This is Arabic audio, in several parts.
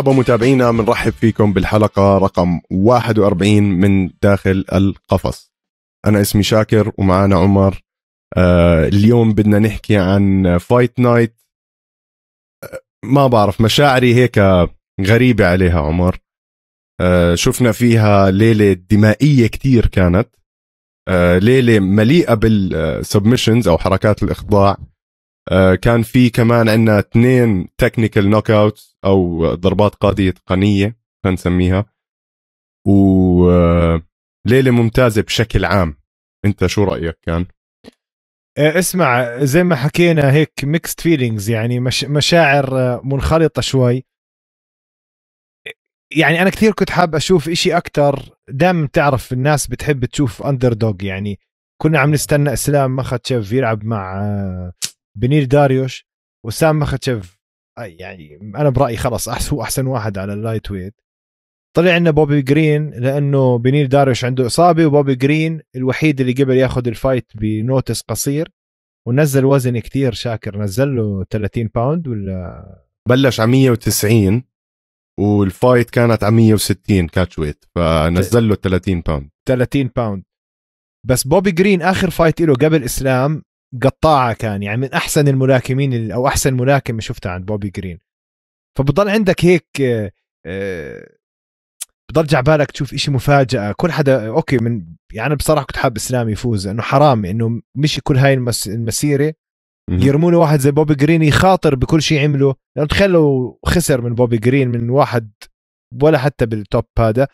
مرحبا متابعينا بنرحب فيكم بالحلقة رقم 41 من داخل القفص أنا اسمي شاكر ومعانا عمر آه، اليوم بدنا نحكي عن فايت نايت آه، ما بعرف مشاعري هيك غريبة عليها عمر آه، شفنا فيها ليلة دمائية كتير كانت ليلة مليئة بالسبمشنز أو حركات الإخضاع آه، كان في كمان عندنا اثنين تكنيكال نوك اوت او ضربات قاضيه تقنيه خلينا نسميها و آه، ليلة ممتازه بشكل عام انت شو رايك كان؟ آه، اسمع زي ما حكينا هيك ميكست فيلينجز يعني مش مشاعر منخلطه شوي يعني انا كثير كنت حاب اشوف إشي اكثر دائما بتعرف الناس بتحب تشوف اندر دوغ يعني كنا عم نستنى اسلام مخاتشيف يلعب مع بنير داريوش وسام مختشف يعني انا برايي خلص احسن هو احسن واحد على اللايت ويت طلع لنا بوبي جرين لانه بنير داريوش عنده اصابه وبوبي جرين الوحيد اللي قبل ياخذ الفايت بنوتس قصير ونزل وزن كثير شاكر نزل له 30 باوند ولا بلش على 190 والفايت كانت على 160 كاتش ويت فنزل له 30 باوند 30 باوند بس بوبي جرين اخر فايت له قبل اسلام قطاعه كان يعني من احسن الملاكمين او احسن ملاكم شفته عند بوبي جرين فبضل عندك هيك آه، آه، بضل بالك تشوف إشي مفاجاه كل حدا اوكي من يعني بصراحه كنت حاب اسلام يفوز لانه حرام انه مش كل هاي المس... المسيره يرموا له واحد زي بوبي جرين يخاطر بكل شيء عمله لانه يعني تخيلوا خسر من بوبي جرين من واحد ولا حتى بالتوب هذا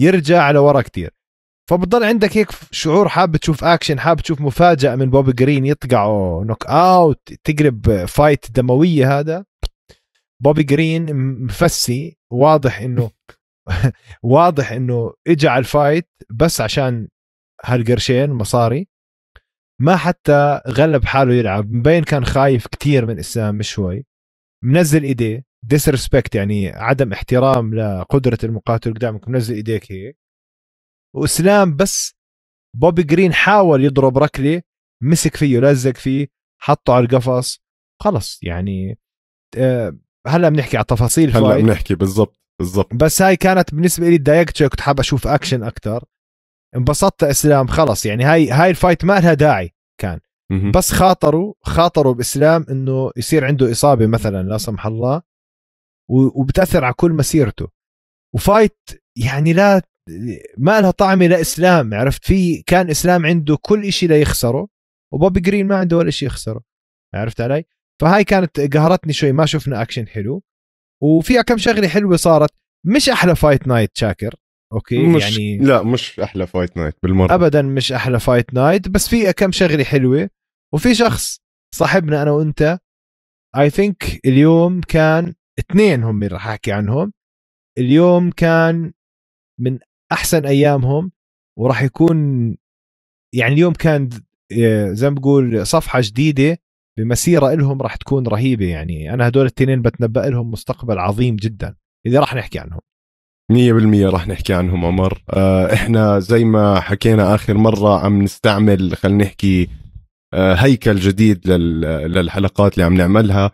يرجع لورا كتير فبتضل عندك هيك شعور حاب تشوف اكشن حاب تشوف مفاجاه من بوبي جرين يطقعه نوك اوت تقرب فايت دمويه هذا بوبي جرين مفسي واضح انه واضح انه اجى على الفايت بس عشان هالقرشين مصاري ما حتى غلب حاله يلعب مبين كان خايف كتير من اسلام مش شوي منزل ايديه ديسريسبكت يعني عدم احترام لقدره المقاتل قدامك منزل ايديك هيك واسلام بس بوبي جرين حاول يضرب ركله مسك فيه لزق فيه حطه على القفص خلص يعني آه، هلا بنحكي على تفاصيل هلا بنحكي بالضبط بالضبط بس هاي كانت بالنسبه لي شوي كنت حاب اشوف اكشن اكثر انبسطت اسلام خلص يعني هاي هاي الفايت ما لها داعي كان بس خاطروا خاطروا باسلام انه يصير عنده اصابه مثلا لا سمح الله وبتاثر على كل مسيرته وفايت يعني لا ما لها طعم لا اسلام عرفت في كان اسلام عنده كل شيء لا يخسره وبوبي جرين ما عنده ولا شيء يخسره عرفت علي فهاي كانت قهرتني شوي ما شفنا اكشن حلو وفيها كم شغله حلوه صارت مش احلى فايت نايت شاكر اوكي مش يعني لا مش احلى فايت نايت بالمره ابدا مش احلى فايت نايت بس في كم شغله حلوه وفي شخص صاحبنا انا وانت اي ثينك اليوم كان اثنين هم اللي راح احكي عنهم اليوم كان من احسن ايامهم وراح يكون يعني اليوم كان إيه، زي ما بقول صفحه جديده بمسيره لهم راح تكون رهيبه يعني انا هدول التنين بتنبأ لهم مستقبل عظيم جدا اذا راح نحكي عنهم 100% راح نحكي عنهم عمر آه، احنا زي ما حكينا اخر مره عم نستعمل خلينا نحكي آه، هيكل جديد للحلقات اللي عم نعملها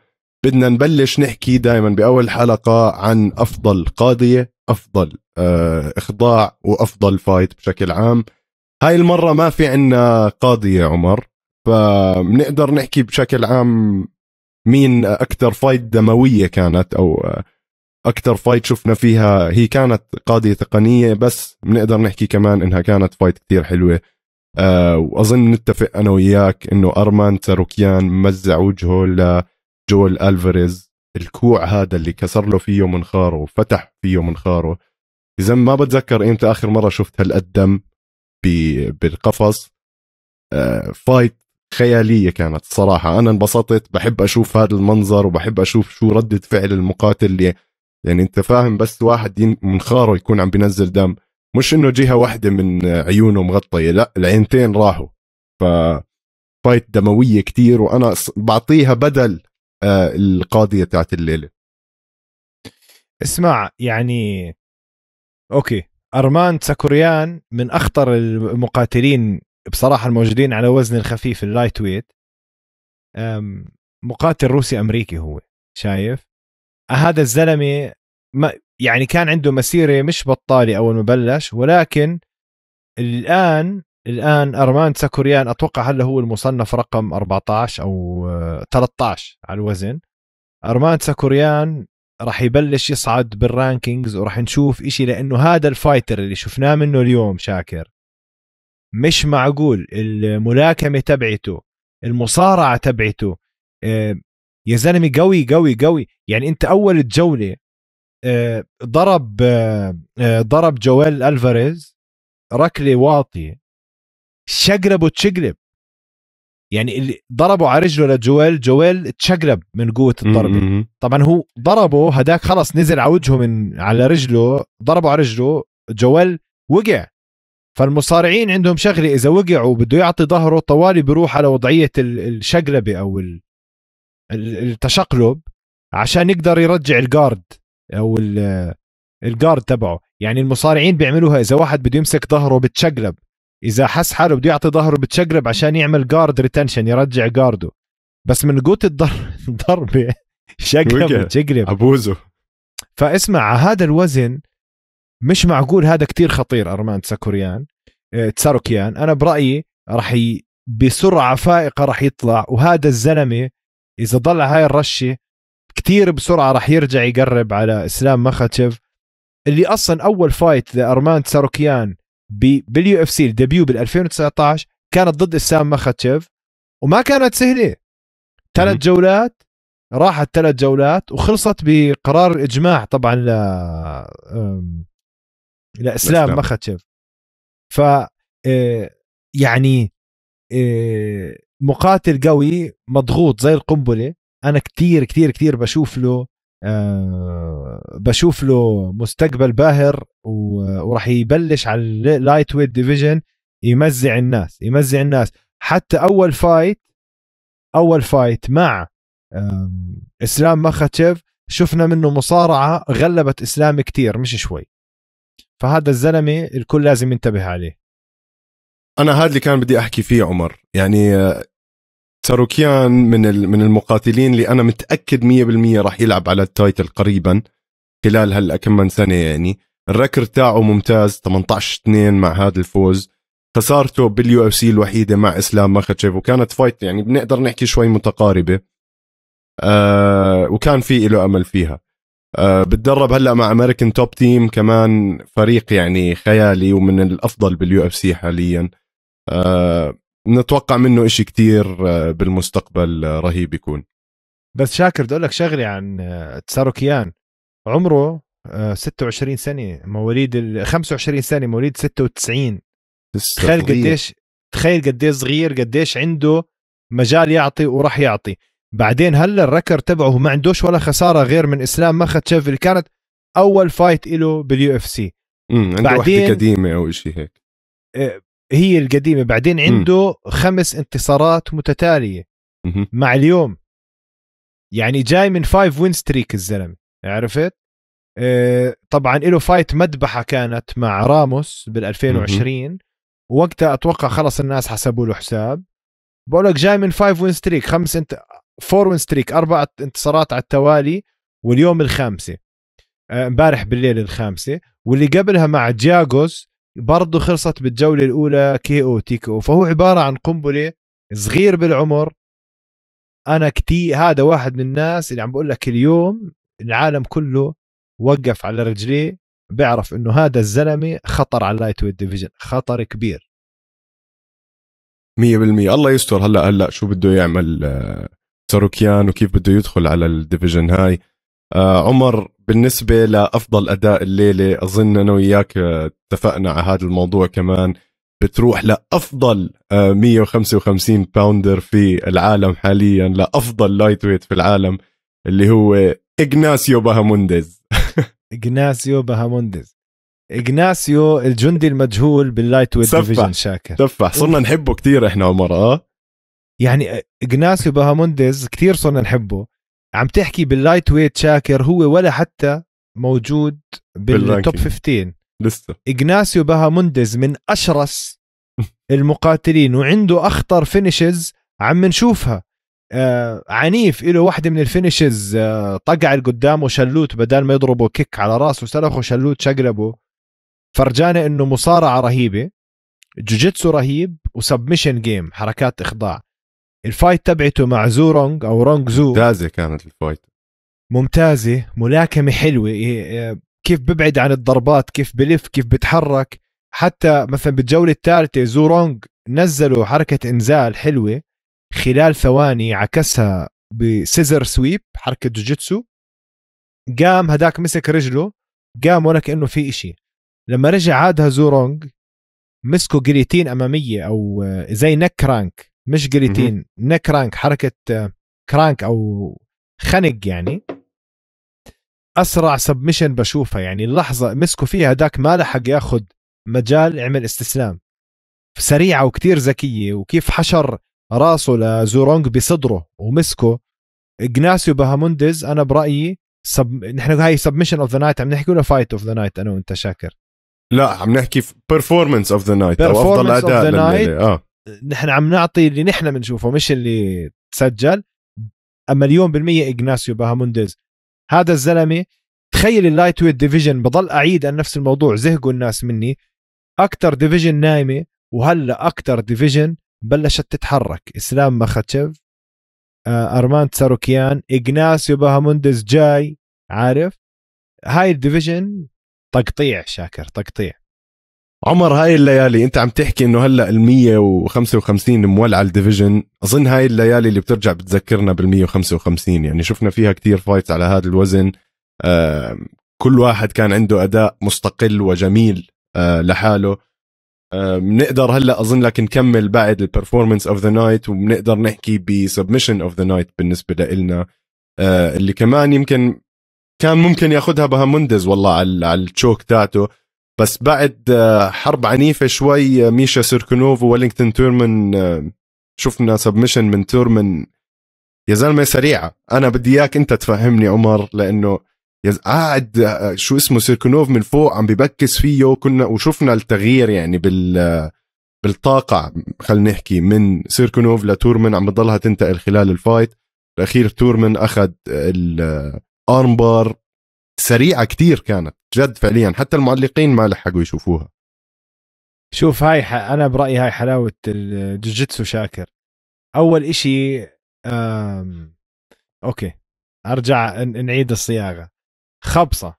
بدنا نبلش نحكي دائما باول حلقه عن افضل قاضيه افضل آه، اخضاع وافضل فايت بشكل عام هاي المره ما في عنا قاضي يا عمر فبنقدر نحكي بشكل عام مين اكثر فايت دمويه كانت او اكثر فايت شفنا فيها هي كانت قاضيه تقنيه بس بنقدر نحكي كمان انها كانت فايت كثير حلوه أه واظن نتفق انا وياك انه ارمان تاروكيان مزع وجهه لجول الفاريز الكوع هذا اللي كسر له فيه منخاره وفتح فيه منخاره اذا ما بتذكر امتى اخر مره شفت هالقد دم بالقفص فايت آه، خياليه كانت الصراحه انا انبسطت بحب اشوف هذا المنظر وبحب اشوف شو رده فعل المقاتل اللي يعني انت فاهم بس واحد منخاره يكون عم بينزل دم مش انه جهه واحده من عيونه مغطيه لا العينتين راحوا ف فايت دمويه كتير وانا بعطيها بدل آه، القاضيه تاعت الليله اسمع يعني اوكي ارمان ساكوريان من اخطر المقاتلين بصراحه الموجودين على وزن الخفيف اللايت ويت مقاتل روسي امريكي هو شايف هذا الزلمه ما يعني كان عنده مسيره مش بطاله اول ما بلش ولكن الان الان ارمان ساكوريان اتوقع هلا هو المصنف رقم 14 او 13 آه، على الوزن ارمان ساكوريان راح يبلش يصعد بالرانكينجز وراح نشوف إشي لأنه هذا الفايتر اللي شفناه منه اليوم شاكر مش معقول الملاكمة تبعته المصارعة تبعته آه، يا زلمة قوي قوي قوي يعني أنت أول الجولة آه، ضرب آه، ضرب جويل ألفاريز ركلة واطية شقلب وتشقلب يعني اللي ضربوا على رجله لجويل جويل تشقلب من قوه الضربه طبعا هو ضربه هداك خلص نزل على وجهه من على رجله ضربه على رجله جويل وقع فالمصارعين عندهم شغله اذا وقع وبده يعطي ظهره طوالي بيروح على وضعيه الشقلبه او التشقلب عشان يقدر يرجع الجارد او الجارد تبعه يعني المصارعين بيعملوها اذا واحد بده يمسك ظهره بتشقلب اذا حس حاله بده يعطي ظهره بتشقلب عشان يعمل جارد ريتنشن يرجع جارده بس من قوه الضربه شقلب بتشقلب ابوزه فاسمع على هذا الوزن مش معقول هذا كتير خطير ارمان تساكوريان آه، تساروكيان انا برايي راح ي... بسرعه فائقه راح يطلع وهذا الزلمه اذا ضل هاي الرشه كتير بسرعه راح يرجع يقرب على اسلام مخاتشف اللي اصلا اول فايت لارمان تساروكيان باليو اف سي الدبيو بال 2019 كانت ضد اسام مخاتشيف وما كانت سهله ثلاث جولات راحت ثلاث جولات وخلصت بقرار الاجماع طبعا ل لاسلام مخاتشيف ف آه، يعني آه، مقاتل قوي مضغوط زي القنبله انا كثير كثير كثير بشوف له أه بشوف له مستقبل باهر وراح يبلش على اللايت ويت ديفيجن يمزع الناس يمزع الناس حتى اول فايت اول فايت مع اسلام مخاتشيف شفنا منه مصارعه غلبت اسلام كتير مش شوي فهذا الزلمه الكل لازم ينتبه عليه انا هذا اللي كان بدي احكي فيه عمر يعني آه، ساروكيان من من المقاتلين اللي انا متاكد 100% راح يلعب على التايتل قريبا خلال هلا كم من سنه يعني الركر تاعه ممتاز 18 2 مع هذا الفوز خسارته باليو اف سي الوحيده مع اسلام ماخاتشيف وكانت فايت يعني بنقدر نحكي شوي متقاربه آه وكان في له امل فيها آه بتدرب هلا مع امريكان توب تيم كمان فريق يعني خيالي ومن الافضل باليو اف سي حاليا آه نتوقع منه إشي كتير آه، بالمستقبل آه، رهيب يكون بس شاكر بدي اقول لك شغله عن آه، تساروكيان عمره 26 سنه مواليد ال 25 سنه مواليد 96 تخيل قديش تخيل قديش صغير قديش عنده مجال يعطي وراح يعطي بعدين هلا الركر تبعه ما عندوش ولا خساره غير من اسلام مخاتشيف اللي كانت اول فايت له باليو اف سي امم عنده بعدين... وحده قديمه او شيء هيك هي القديمه بعدين عنده م. خمس انتصارات متتاليه م. مع اليوم يعني جاي من فايف وين ستريك الزلمه عرفت آه، طبعا له فايت مذبحه كانت مع راموس بال2020 وقتها اتوقع خلص الناس حسبوا له حساب بقول لك جاي من فايف وين ستريك خمس انت فور وين ستريك اربع انتصارات على التوالي واليوم الخامسه آه، امبارح بالليل الخامسه واللي قبلها مع جياغوز برضه خلصت بالجوله الاولى كي او تيكو او فهو عباره عن قنبله صغير بالعمر انا كثير هذا واحد من الناس اللي عم بقول لك اليوم العالم كله وقف على رجليه بيعرف انه هذا الزلمه خطر على اللايت ويت ديفيجن خطر كبير 100% الله يستر هلا هلا شو بده يعمل آه، ساروكيان وكيف بده يدخل على الديفيجن هاي آه، عمر بالنسبة لأفضل أداء الليلة أظن أنا وياك آه، اتفقنا على هذا الموضوع كمان بتروح لأفضل 155 آه، باوندر في العالم حاليا لأفضل لايت ويت في العالم اللي هو إغناسيو بهامونديز إغناسيو بهامونديز إغناسيو الجندي المجهول باللايت ويت ديفيجن شاكر تفح صرنا نحبه كثير احنا عمر اه يعني إغناسيو بهامونديز كثير صرنا نحبه عم تحكي باللايت ويت شاكر هو ولا حتى موجود بالتوب 15 لسه بها باهامونديز من اشرس المقاتلين وعنده اخطر فينيشز عم نشوفها آه عنيف له واحدة من الفينيشز آه طقع قدامه شلوت بدل ما يضربه كيك على راسه سلخه شلوت شقلبه فرجانا انه مصارعة رهيبة جوجيتسو رهيب وسبمشن جيم حركات اخضاع الفايت تبعته مع زو رونج او رونج زو ممتازه كانت الفايت ممتازه ملاكمه حلوه إيه، إيه، كيف ببعد عن الضربات كيف بلف كيف بتحرك حتى مثلا بالجوله الثالثه زو رونج نزلوا حركه انزال حلوه خلال ثواني عكسها بسيزر سويب حركه جوجيتسو قام هداك مسك رجله قام ولا كانه في إشي لما رجع عادها زورونج مسكوا جريتين اماميه او إيه، زي نك رانك مش جريتين نك رانك حركه آه، كرانك او خنق يعني اسرع سبمشن بشوفها يعني اللحظه مسكوا فيها هداك ما لحق ياخذ مجال يعمل استسلام سريعه وكتير ذكيه وكيف حشر راسه لزورونج بصدره ومسكه اغناسيو بهامونديز انا برايي سب... نحن هاي سبمشن اوف ذا نايت عم نحكي ولا فايت اوف ذا نايت انا وانت شاكر لا عم نحكي بيرفورمنس اوف ذا نايت او افضل اداء اوف ذا اه نحن عم نعطي اللي نحن بنشوفه مش اللي تسجل مليون بالمية إغناسيو باهامونديز هذا الزلمة تخيل اللايت ويت ديفيجن بضل أعيد عن نفس الموضوع زهقوا الناس مني أكتر ديفيجن نايمة وهلا أكتر ديفيجن بلشت تتحرك إسلام مخاتشيف آه، أرمان تساروكيان إغناسيو باهامونديز جاي عارف هاي الديفيجن تقطيع شاكر تقطيع عمر هاي الليالي انت عم تحكي انه هلا ال 155 مولعه الديفيجن اظن هاي الليالي اللي بترجع بتذكرنا بال 155 يعني شفنا فيها كتير فايتس على هذا الوزن آه كل واحد كان عنده اداء مستقل وجميل آه لحاله بنقدر آه هلا اظن لك نكمل بعد البرفورمنس اوف ذا نايت وبنقدر نحكي بسبمشن اوف ذا نايت بالنسبه لنا آه اللي كمان يمكن كان ممكن ياخذها بهامونديز والله على التشوك تاعته بس بعد آه، حرب عنيفه شوي آه، ميشا سيركونوف وولينغتون تورمن آه، شفنا سبمشن من تورمن يا زلمه سريعه انا بدي اياك انت تفهمني عمر لانه قاعد شو اسمه سيركونوف من فوق عم ببكس فيه كنا وشفنا التغيير يعني بال بالطاقة خلينا نحكي من سيركونوف لتورمن عم بتضلها تنتقل خلال الفايت بالاخير تورمن اخذ الأرمبار سريعه كتير كانت جد فعليا حتى المعلقين ما لحقوا يشوفوها شوف هاي ح... انا برايي هاي حلاوه الجوجيتسو شاكر اول إشي أم... اوكي ارجع نعيد الصياغه خبصه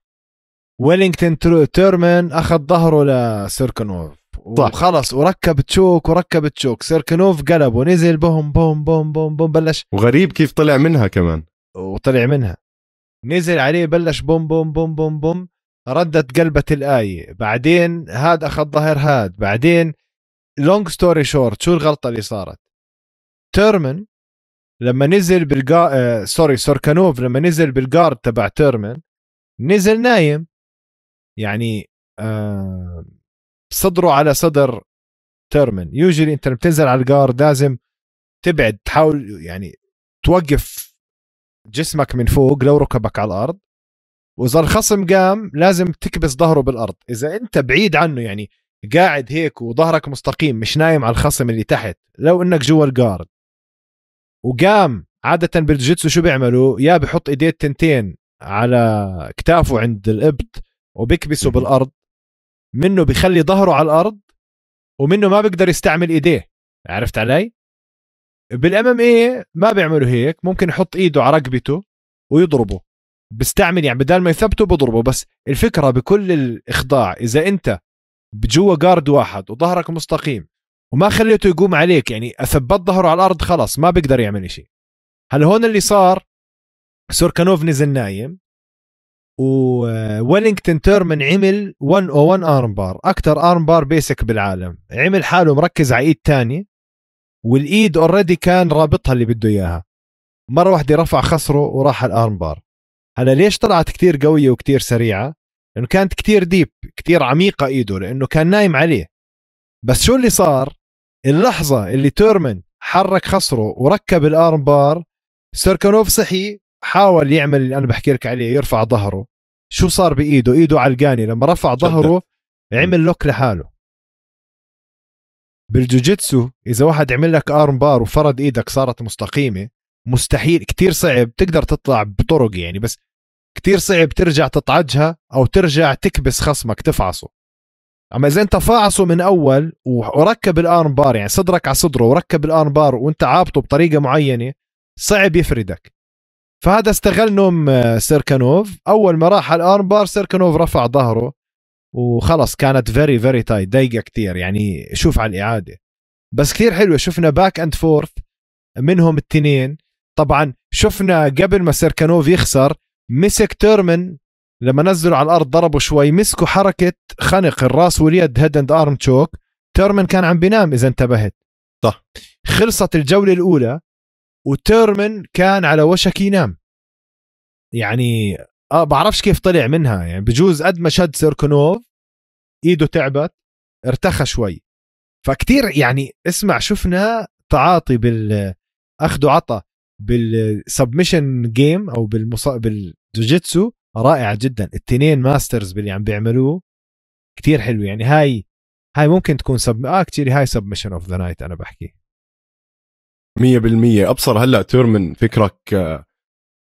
ويلينغتون تيرمن اخذ ظهره لسيركنوف وخلص وركب تشوك وركب تشوك سيركنوف قلب ونزل بوم بوم بوم بوم بوم بلش وغريب كيف طلع منها كمان وطلع منها نزل عليه بلش بوم بوم بوم بوم بوم ردت قلبت الآية بعدين هاد أخذ ظهر هاد بعدين لونج ستوري شورت شو الغلطة اللي صارت تيرمن لما نزل بالقا سوري آه، سوركانوف لما نزل بالجارد تبع تيرمن نزل نايم يعني آه، صدره على صدر تيرمن يوجلي انت بتنزل على الجارد لازم تبعد تحاول يعني توقف جسمك من فوق لو ركبك على الارض واذا الخصم قام لازم تكبس ظهره بالارض اذا انت بعيد عنه يعني قاعد هيك وظهرك مستقيم مش نايم على الخصم اللي تحت لو انك جوا الجارد وقام عادة بالجيتسو شو بيعملوا يا بحط ايديه التنتين على كتافه عند الابط وبكبسه بالارض منه بخلي ظهره على الارض ومنه ما بيقدر يستعمل ايديه عرفت علي بالام ام اي ما بيعملوا هيك ممكن يحط ايده على رقبته ويضربه بستعمل يعني بدل ما يثبته بضربه بس الفكره بكل الاخضاع اذا انت بجوا جارد واحد وظهرك مستقيم وما خليته يقوم عليك يعني اثبت ظهره على الارض خلص ما بيقدر يعمل شيء هل هون اللي صار سوركانوف نزل نايم وولينغتون تيرمن عمل 101 ارم بار اكثر ارم بار بيسك بالعالم عمل حاله مركز على ايد ثانيه والايد اوريدي كان رابطها اللي بده اياها مره واحده رفع خصره وراح على الارم بار هلا ليش طلعت كتير قويه وكتير سريعه لانه كانت كتير ديب كتير عميقه ايده لانه كان نايم عليه بس شو اللي صار اللحظه اللي تورمن حرك خصره وركب الارم بار سيركانوف صحي حاول يعمل اللي انا بحكي لك عليه يرفع ظهره شو صار بايده ايده علقانه لما رفع ظهره عمل لوك لحاله بالجوجيتسو اذا واحد عمل لك ارم بار وفرد ايدك صارت مستقيمه مستحيل كتير صعب تقدر تطلع بطرق يعني بس كتير صعب ترجع تطعجها او ترجع تكبس خصمك تفعصه اما اذا انت فاعصه من اول وركب الارم بار يعني صدرك على صدره وركب الارم بار وانت عابطه بطريقه معينه صعب يفردك فهذا استغل نوم آه، سيركانوف اول ما راح على الارم بار سيركانوف رفع ظهره وخلص كانت فيري فيري تايت ضيقه كثير يعني شوف على الاعاده بس كثير حلوه شفنا باك اند فورث منهم التنين طبعا شفنا قبل ما سيركانوف يخسر مسك تيرمن لما نزلوا على الارض ضربوا شوي مسكوا حركه خنق الراس واليد هيد اند ارم تشوك تيرمن كان عم بينام اذا انتبهت صح خلصت الجوله الاولى وتيرمن كان على وشك ينام يعني اه بعرفش كيف طلع منها يعني بجوز قد ما شد سيركونوف ايده تعبت ارتخى شوي فكتير يعني اسمع شفنا تعاطي بال اخذ وعطى بالسبمشن جيم او بالمص... بالجوجيتسو رائعه جدا التنين ماسترز باللي عم بيعملوه كتير حلو يعني هاي هاي ممكن تكون سب اه كتير هاي سبمشن اوف ذا نايت انا بحكي 100% ابصر هلا تيرمن فكرك آه،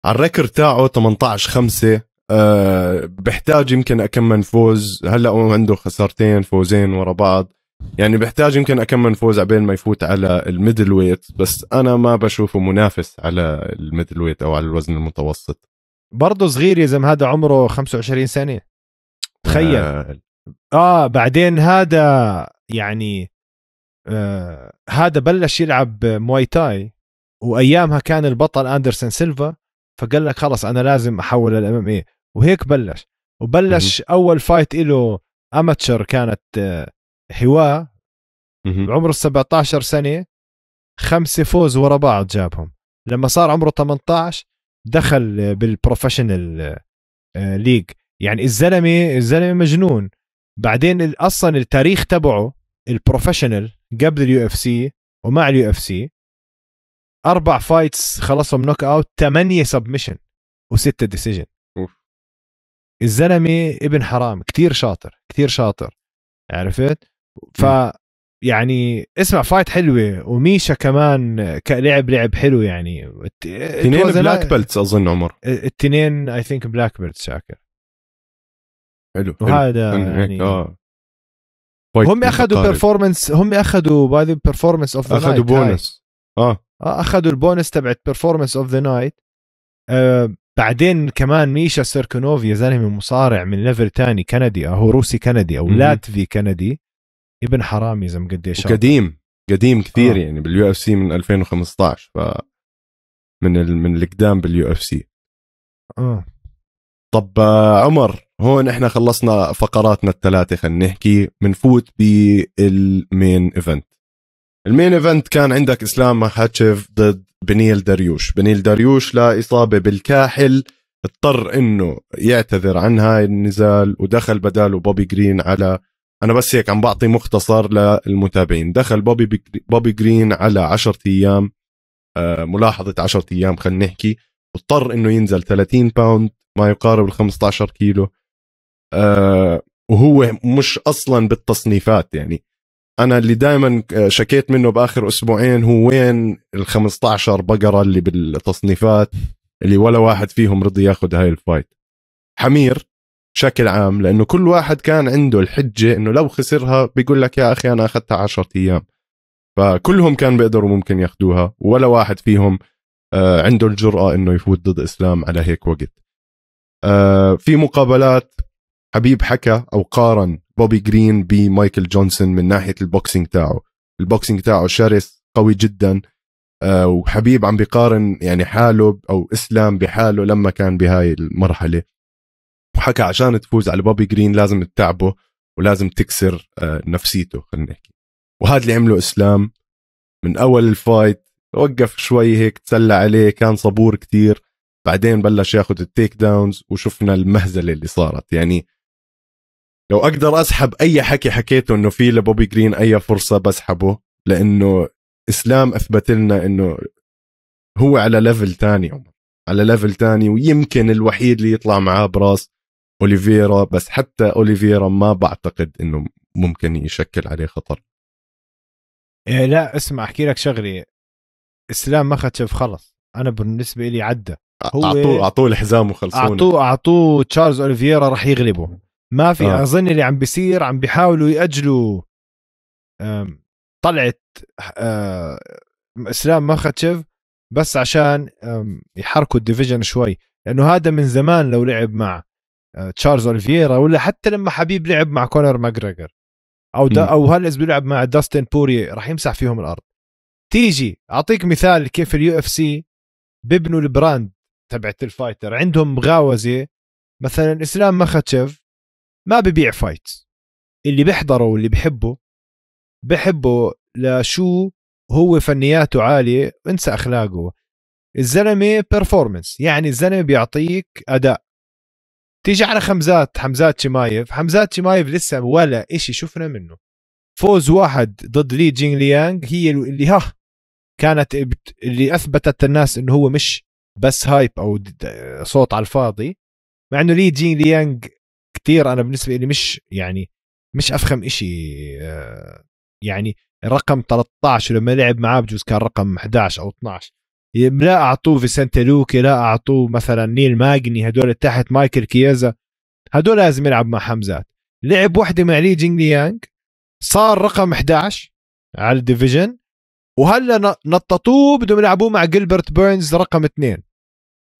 على الريكورد تاعه 18 5 أه بحتاج يمكن اكمل فوز هلا هو عنده خسارتين فوزين ورا بعض يعني بحتاج يمكن اكمل فوز عبين ما يفوت على الميدل ويت بس انا ما بشوفه منافس على الميدل ويت او على الوزن المتوسط برضه صغير يا زلمه هذا عمره 25 سنه تخيل آه. اه بعدين هذا يعني آه هذا بلش يلعب مواي تاي وايامها كان البطل اندرسون سيلفا فقال لك خلص انا لازم احول للام ام اي وهيك بلش وبلش مم. اول فايت له اماتشر كانت آه، حواه عمره 17 سنه خمسه فوز ورا بعض جابهم لما صار عمره 18 دخل بالبروفيشنال آه، ليج يعني الزلمه الزلمه مجنون بعدين اصلا التاريخ تبعه البروفيشنال قبل اليو اف سي ومع اليو اف سي اربع فايتس خلصهم نوك اوت ثمانيه سبمشن وسته ديسيجن الزلمه ابن حرام كتير شاطر كتير شاطر عرفت ف يعني اسمع فايت حلوه وميشا كمان لعب لعب حلو يعني اثنين بلاك بيلتس اظن عمر الاثنين اي ثينك بلاك بيلتس شاكر حلو وهذا يعني اه هم اخذوا بيرفورمنس هم اخذوا باي ذا بيرفورمنس اوف ذا اخذوا بونس اه اخذوا البونس تبعت بيرفورمانس اوف ذا نايت بعدين كمان ميشا سيركونوف يا زلمه مصارع من ليفل تاني كندي هو روسي كندي او لاتفي كندي ابن حرام يا زلمه قديش قديم قديم كثير آه. يعني باليو اف سي من 2015 ف من ال... من القدام باليو اف سي اه طب آه، عمر هون احنا خلصنا فقراتنا الثلاثه خلينا نحكي بنفوت بالمين ايفنت المين ايفنت كان عندك اسلام ماخاتشيف ضد بنيل داريوش بنيل داريوش اصابه بالكاحل اضطر انه يعتذر عن هاي النزال ودخل بداله بوبي جرين على انا بس هيك عم بعطي مختصر للمتابعين دخل بوبي بوبي جرين على 10 ايام آه، ملاحظة 10 ايام خلينا نحكي اضطر انه ينزل 30 باوند ما يقارب ال 15 كيلو آه، وهو مش اصلا بالتصنيفات يعني انا اللي دائما آه، شكيت منه باخر اسبوعين هو وين ال 15 بقره اللي بالتصنيفات اللي ولا واحد فيهم رضي ياخذ هاي الفايت حمير بشكل عام لانه كل واحد كان عنده الحجه انه لو خسرها بيقول لك يا اخي انا اخذتها 10 ايام فكلهم كان بيقدروا ممكن ياخذوها ولا واحد فيهم آه، عنده الجرأة انه يفوت ضد اسلام على هيك وقت آه، في مقابلات حبيب حكى او قارن بوبي جرين بمايكل جونسون من ناحيه البوكسينج تاعه البوكسينج تاعه شرس قوي جدا آه، وحبيب عم بيقارن يعني حاله او اسلام بحاله لما كان بهاي المرحله وحكى عشان تفوز على بوبي جرين لازم تتعبه ولازم تكسر آه، نفسيته خلينا نحكي وهذا اللي عمله اسلام من اول الفايت وقف شوي هيك تسلى عليه كان صبور كتير بعدين بلش ياخذ التيك داونز وشفنا المهزله اللي صارت يعني لو اقدر اسحب اي حكي حكيته انه في لبوبي جرين اي فرصه بسحبه لانه اسلام اثبت لنا انه هو على ليفل تاني عمر على ليفل تاني ويمكن الوحيد اللي يطلع معاه براس اوليفيرا بس حتى اوليفيرا ما بعتقد انه ممكن يشكل عليه خطر إيه لا اسمع احكي لك شغله اسلام ما مخاتشف خلص انا بالنسبه لي عدى هو اعطوه اعطوه الحزام وخلصونا اعطوه اعطوه تشارلز اوليفيرا راح يغلبه ما في آه. اظن اللي عم بيصير عم بيحاولوا ياجلوا طلعت آه، اسلام مخاتشيف بس عشان يحركوا الديفيجن شوي لانه هذا من زمان لو لعب مع آه، تشارلز اوليفيرا ولا حتى لما حبيب لعب مع كونر ماجريجر او دا او هلز بيلعب مع داستن بوري راح يمسح فيهم الارض تيجي اعطيك مثال كيف اليو اف سي بيبنوا البراند تبعت الفايتر عندهم مغاوزه مثلا اسلام مخاتشيف ما ببيع فايت اللي بيحضره واللي بحبه بحبه لشو هو فنياته عالية انسى أخلاقه الزلمة بيرفورمنس يعني الزلمة بيعطيك أداء تيجي على خمزات حمزات شمايف حمزات شمايف لسه ولا إشي شفنا منه فوز واحد ضد لي جين ليانغ هي اللي ها كانت اللي اثبتت الناس انه هو مش بس هايب او صوت على الفاضي مع انه لي جين ليانغ كثير انا بالنسبه لي مش يعني مش افخم إشي آه، يعني رقم 13 لما لعب معاه بجوز كان رقم 11 او 12 لا اعطوه فيسنتي لوكي لا اعطوه مثلا نيل ماجني هدول تحت مايكل كيازا هدول لازم يلعب مع حمزات لعب وحده مع لي جينغ ليانغ صار رقم 11 على الديفيجن وهلا نططوه بدهم يلعبوه مع جلبرت بيرنز رقم اثنين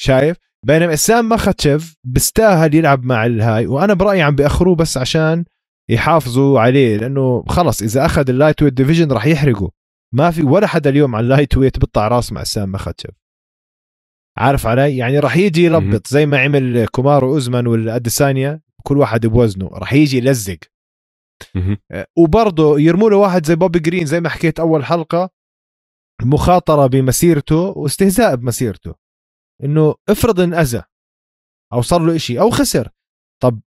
شايف بينما اسام مخاتشيف بيستاهل يلعب مع الهاي وانا برايي عم باخروه بس عشان يحافظوا عليه لانه خلص اذا اخذ اللايت ويت ديفيجن راح يحرقه ما في ولا حدا اليوم على اللايت ويت بيطلع راس مع اسام مخاتشيف عارف علي يعني راح يجي يلبط زي ما عمل كومارو اوزمان والاديسانيا كل واحد بوزنه راح يجي يلزق أه، وبرضه يرموا له واحد زي بوبي جرين زي ما حكيت اول حلقه مخاطره بمسيرته واستهزاء بمسيرته انه افرض ان اذى او صار له شيء او خسر طب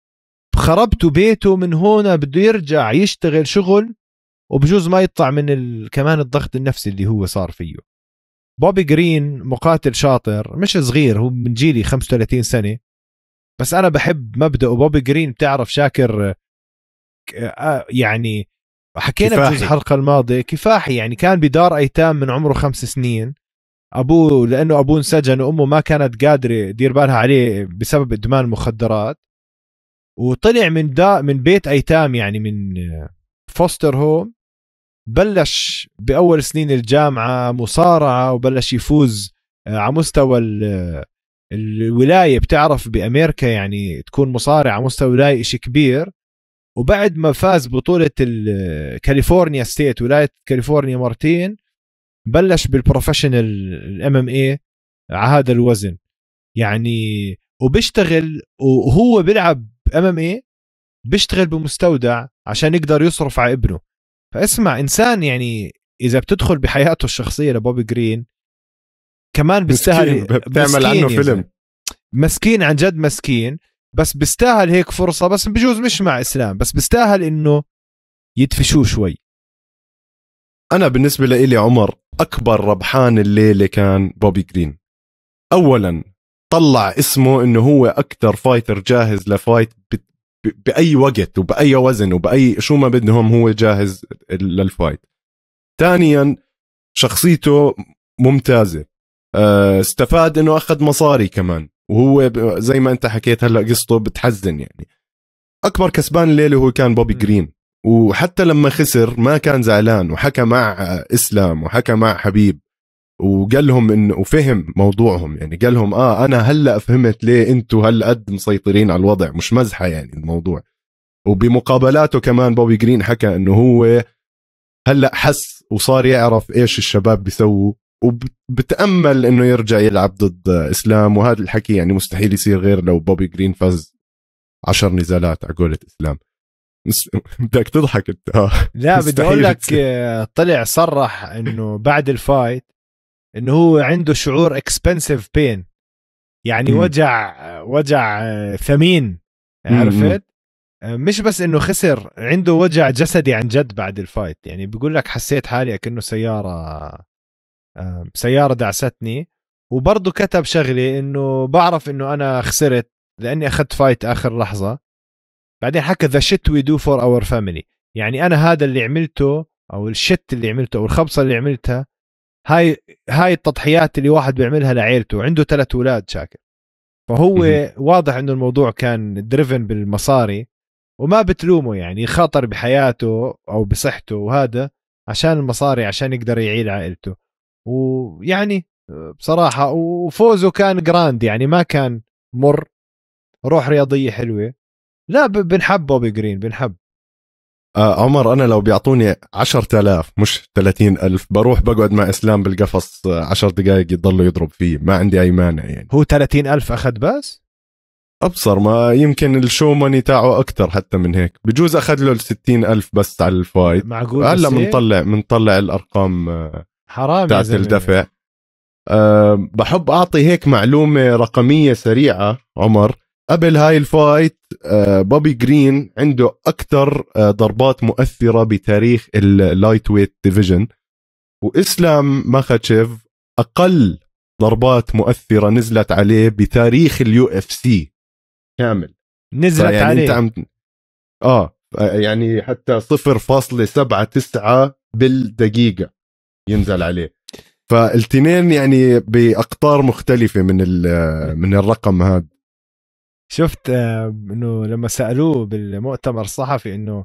خربتوا بيته من هون بده يرجع يشتغل شغل وبجوز ما يطلع من ال... كمان الضغط النفسي اللي هو صار فيه بوبي جرين مقاتل شاطر مش صغير هو من جيلي 35 سنه بس انا بحب مبدأه بوبي جرين بتعرف شاكر آه، يعني حكينا في الحلقه الماضيه كفاحي يعني كان بدار ايتام من عمره خمس سنين ابوه لانه ابوه انسجن وامه ما كانت قادره تدير بالها عليه بسبب ادمان مخدرات وطلع من دا من بيت ايتام يعني من فوستر هوم بلش باول سنين الجامعه مصارعه وبلش يفوز آه، على مستوى الولايه بتعرف بامريكا يعني تكون مصارع على مستوى ولايه شيء كبير وبعد ما فاز بطوله كاليفورنيا ستيت ولايه كاليفورنيا مرتين بلش بالبروفيشنال الام ام اي على هذا الوزن يعني وبيشتغل وهو بيلعب ام ام اي بيشتغل بمستودع عشان يقدر يصرف على ابنه فاسمع انسان يعني اذا بتدخل بحياته الشخصيه لبوبي جرين كمان بيستاهل بتعمل عنه فيلم مسكين عن جد مسكين بس بيستاهل هيك فرصه بس بجوز مش مع اسلام بس بيستاهل انه يدفشوه شوي انا بالنسبه لي عمر اكبر ربحان الليله كان بوبي جرين اولا طلع اسمه انه هو اكثر فايتر جاهز لفايت باي وقت وباي وزن وباي شو ما بدهم هو جاهز للفايت ثانيا شخصيته ممتازه آه، استفاد انه اخذ مصاري كمان وهو زي ما انت حكيت هلا قصته بتحزن يعني اكبر كسبان الليله هو كان بوبي جرين وحتى لما خسر ما كان زعلان وحكى مع اسلام وحكى مع حبيب وقال لهم انه وفهم موضوعهم يعني قال لهم اه انا هلا فهمت ليه انتم هالقد مسيطرين على الوضع مش مزحه يعني الموضوع وبمقابلاته كمان بوبي جرين حكى انه هو هلا حس وصار يعرف ايش الشباب بيسووا وبتامل انه يرجع يلعب ضد اسلام وهذا الحكي يعني مستحيل يصير غير لو بوبي جرين فاز عشر نزالات على قولة اسلام بدك تضحك انت اه لا بدي اقول لك آه، طلع صرح انه بعد الفايت انه هو عنده شعور اكسبنسيف بين يعني م. وجع وجع آه، ثمين عرفت آه، مش بس انه خسر عنده وجع جسدي عن جد بعد الفايت يعني بيقول لك حسيت حالي كانه سياره سياره دعستني وبرضه كتب شغله انه بعرف انه انا خسرت لاني اخذت فايت اخر لحظه بعدين حكى ذا شيت وي دو فور اور فاميلي يعني انا هذا اللي عملته او الشت اللي عملته او الخبصه اللي عملتها هاي هاي التضحيات اللي واحد بيعملها لعيلته عنده ثلاث اولاد شاكر فهو واضح انه الموضوع كان دريفن بالمصاري وما بتلومه يعني خاطر بحياته او بصحته وهذا عشان المصاري عشان يقدر يعيل عائلته ويعني بصراحه وفوزه كان جراند يعني ما كان مر روح رياضيه حلوه لا بنحب بوبي جرين بنحب آه عمر انا لو بيعطوني 10000 مش 30000 بروح بقعد مع اسلام بالقفص 10 آه، دقائق يضلوا يضرب فيه ما عندي اي مانع يعني هو 30000 اخذ بس ابصر ما يمكن الشو ماني تاعه اكثر حتى من هيك بجوز اخذ له ال 60000 بس على الفايت معقول هلا بنطلع بنطلع الارقام آه، حرام تاعت الدفع أه بحب اعطي هيك معلومه رقميه سريعه عمر قبل هاي الفايت آه، بوبي جرين عنده اكثر آه، ضربات مؤثره بتاريخ اللايت ويت ديفيجن واسلام ماخاتشيف اقل ضربات مؤثره نزلت عليه بتاريخ اليو اف سي كامل نزلت يعني عليه انت عم اه يعني حتى 0.79 بالدقيقه ينزل عليه فالتنين يعني باقطار مختلفه من آه، من الرقم هذا شفت آه، انه لما سالوه بالمؤتمر الصحفي انه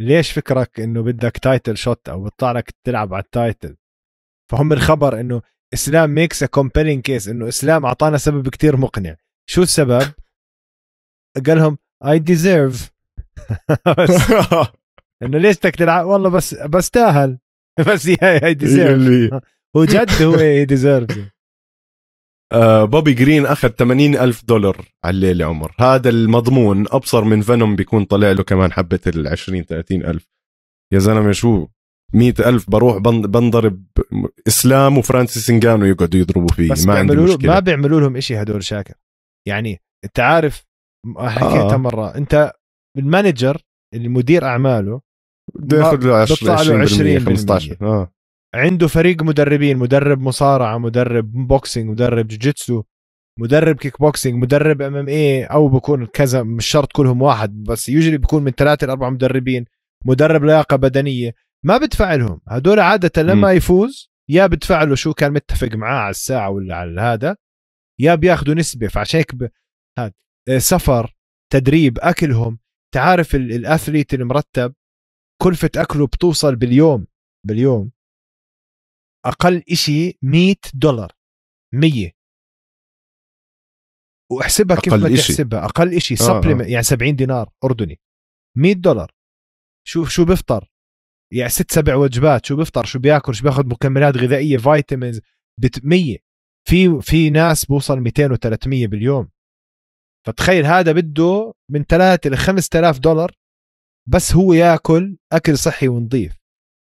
ليش فكرك انه بدك تايتل شوت او بتطلعك لك تلعب على التايتل فهم الخبر انه اسلام ميكس ا كومبيلينج كيس انه اسلام اعطانا سبب كتير مقنع شو السبب قال لهم اي ديزيرف انه ليش بدك تلعب والله بس بستاهل بس هي هي ديزيرف هو جد هو اي ديزيرف آه، بوبي جرين اخذ 80 ألف دولار على الليلة عمر هذا المضمون أبصر من فنوم بيكون طلع له كمان حبة ال 20 30 ألف يا زلمة شو مئة ألف بروح بنضرب إسلام وفرانسيس انجانو يقعدوا يضربوا فيه ما عندي مشكلة ما بيعملوا لهم إشي هدول شاكر يعني أنت عارف آه، حكيتها آه. مرة أنت المانجر اللي مدير أعماله بده ياخذ له 10 20% 15 اه عنده فريق مدربين مدرب مصارعه مدرب بوكسينج مدرب جوجيتسو مدرب كيك بوكسينج مدرب ام ام اي او بكون كذا مش شرط كلهم واحد بس يجري بكون من ثلاثه لأربعة مدربين مدرب لياقه بدنيه ما بدفع لهم هدول عاده لما م. يفوز يا بدفع له شو كان متفق معاه على الساعه ولا على هذا يا بياخذوا نسبه فعشان هيك ب... آه، سفر تدريب اكلهم تعرف الاثليت المرتب كلفه اكله بتوصل باليوم باليوم اقل شيء 100 دولار 100 واحسبها كيف بدك تحسبها اقل شيء آه آه. يعني 70 دينار اردني 100 دولار شو شو بيفطر يعني ست سبع وجبات شو بيفطر شو بياكل شو بياخذ مكملات غذائيه فيتامينز 100 في في ناس بوصل 200 و300 باليوم فتخيل هذا بده من 3 ل 5000 دولار بس هو ياكل اكل صحي ونظيف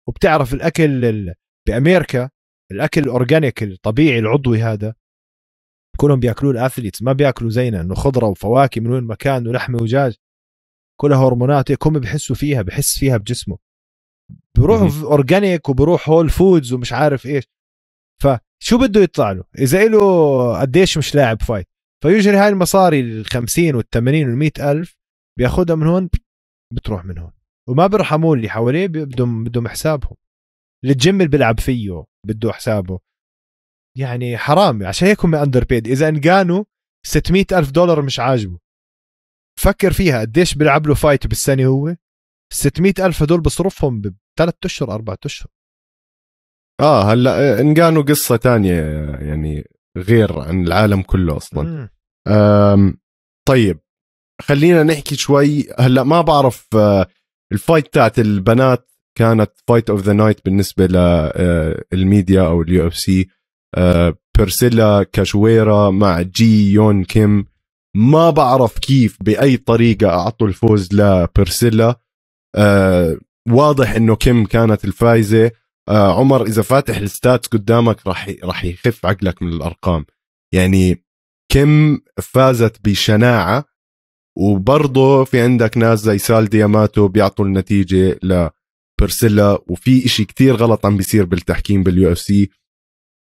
وبتعرف الاكل بامريكا الاكل الاورجانيك الطبيعي العضوي هذا كلهم بياكلوه الاثليتس ما بياكلوا زينا انه خضره وفواكه من وين مكان ولحمه ودجاج كلها هرمونات هيك هم بحسوا فيها بحس فيها بجسمه بروح اورجانيك وبروح هول فودز ومش عارف ايش فشو بده يطلع له اذا له قديش مش لاعب فايت فيجري هاي المصاري ال 50 وال 80 وال 100 الف بياخذها من هون بتروح من هون وما بيرحموا اللي حواليه بدهم بدهم حسابهم الجيم اللي بيلعب فيه بده حسابه يعني حرام عشان هيك هم اندر بيد اذا انقانوا 600 الف دولار مش عاجبه فكر فيها قديش بيلعب له فايت بالسنه هو 600 الف هدول بصرفهم بثلاث اشهر اربع اشهر اه هلا آه، انقانوا قصه تانية يعني غير عن العالم كله اصلا أم طيب خلينا نحكي شوي هلا ما بعرف آه، الفايت تاعت البنات كانت فايت اوف ذا نايت بالنسبه للميديا آه، او اليو اف آه، سي بيرسيلا كاشويرا مع جي يون كيم ما بعرف كيف باي طريقه اعطوا الفوز لبيرسيلا آه، واضح انه كيم كانت الفايزه عمر اذا فاتح الستاتس قدامك راح راح يخف عقلك من الارقام يعني كيم فازت بشناعه وبرضه في عندك ناس زي سال دياماتو بيعطوا النتيجه ل برسيلا وفي إشي كتير غلط عم بيصير بالتحكيم باليو اف سي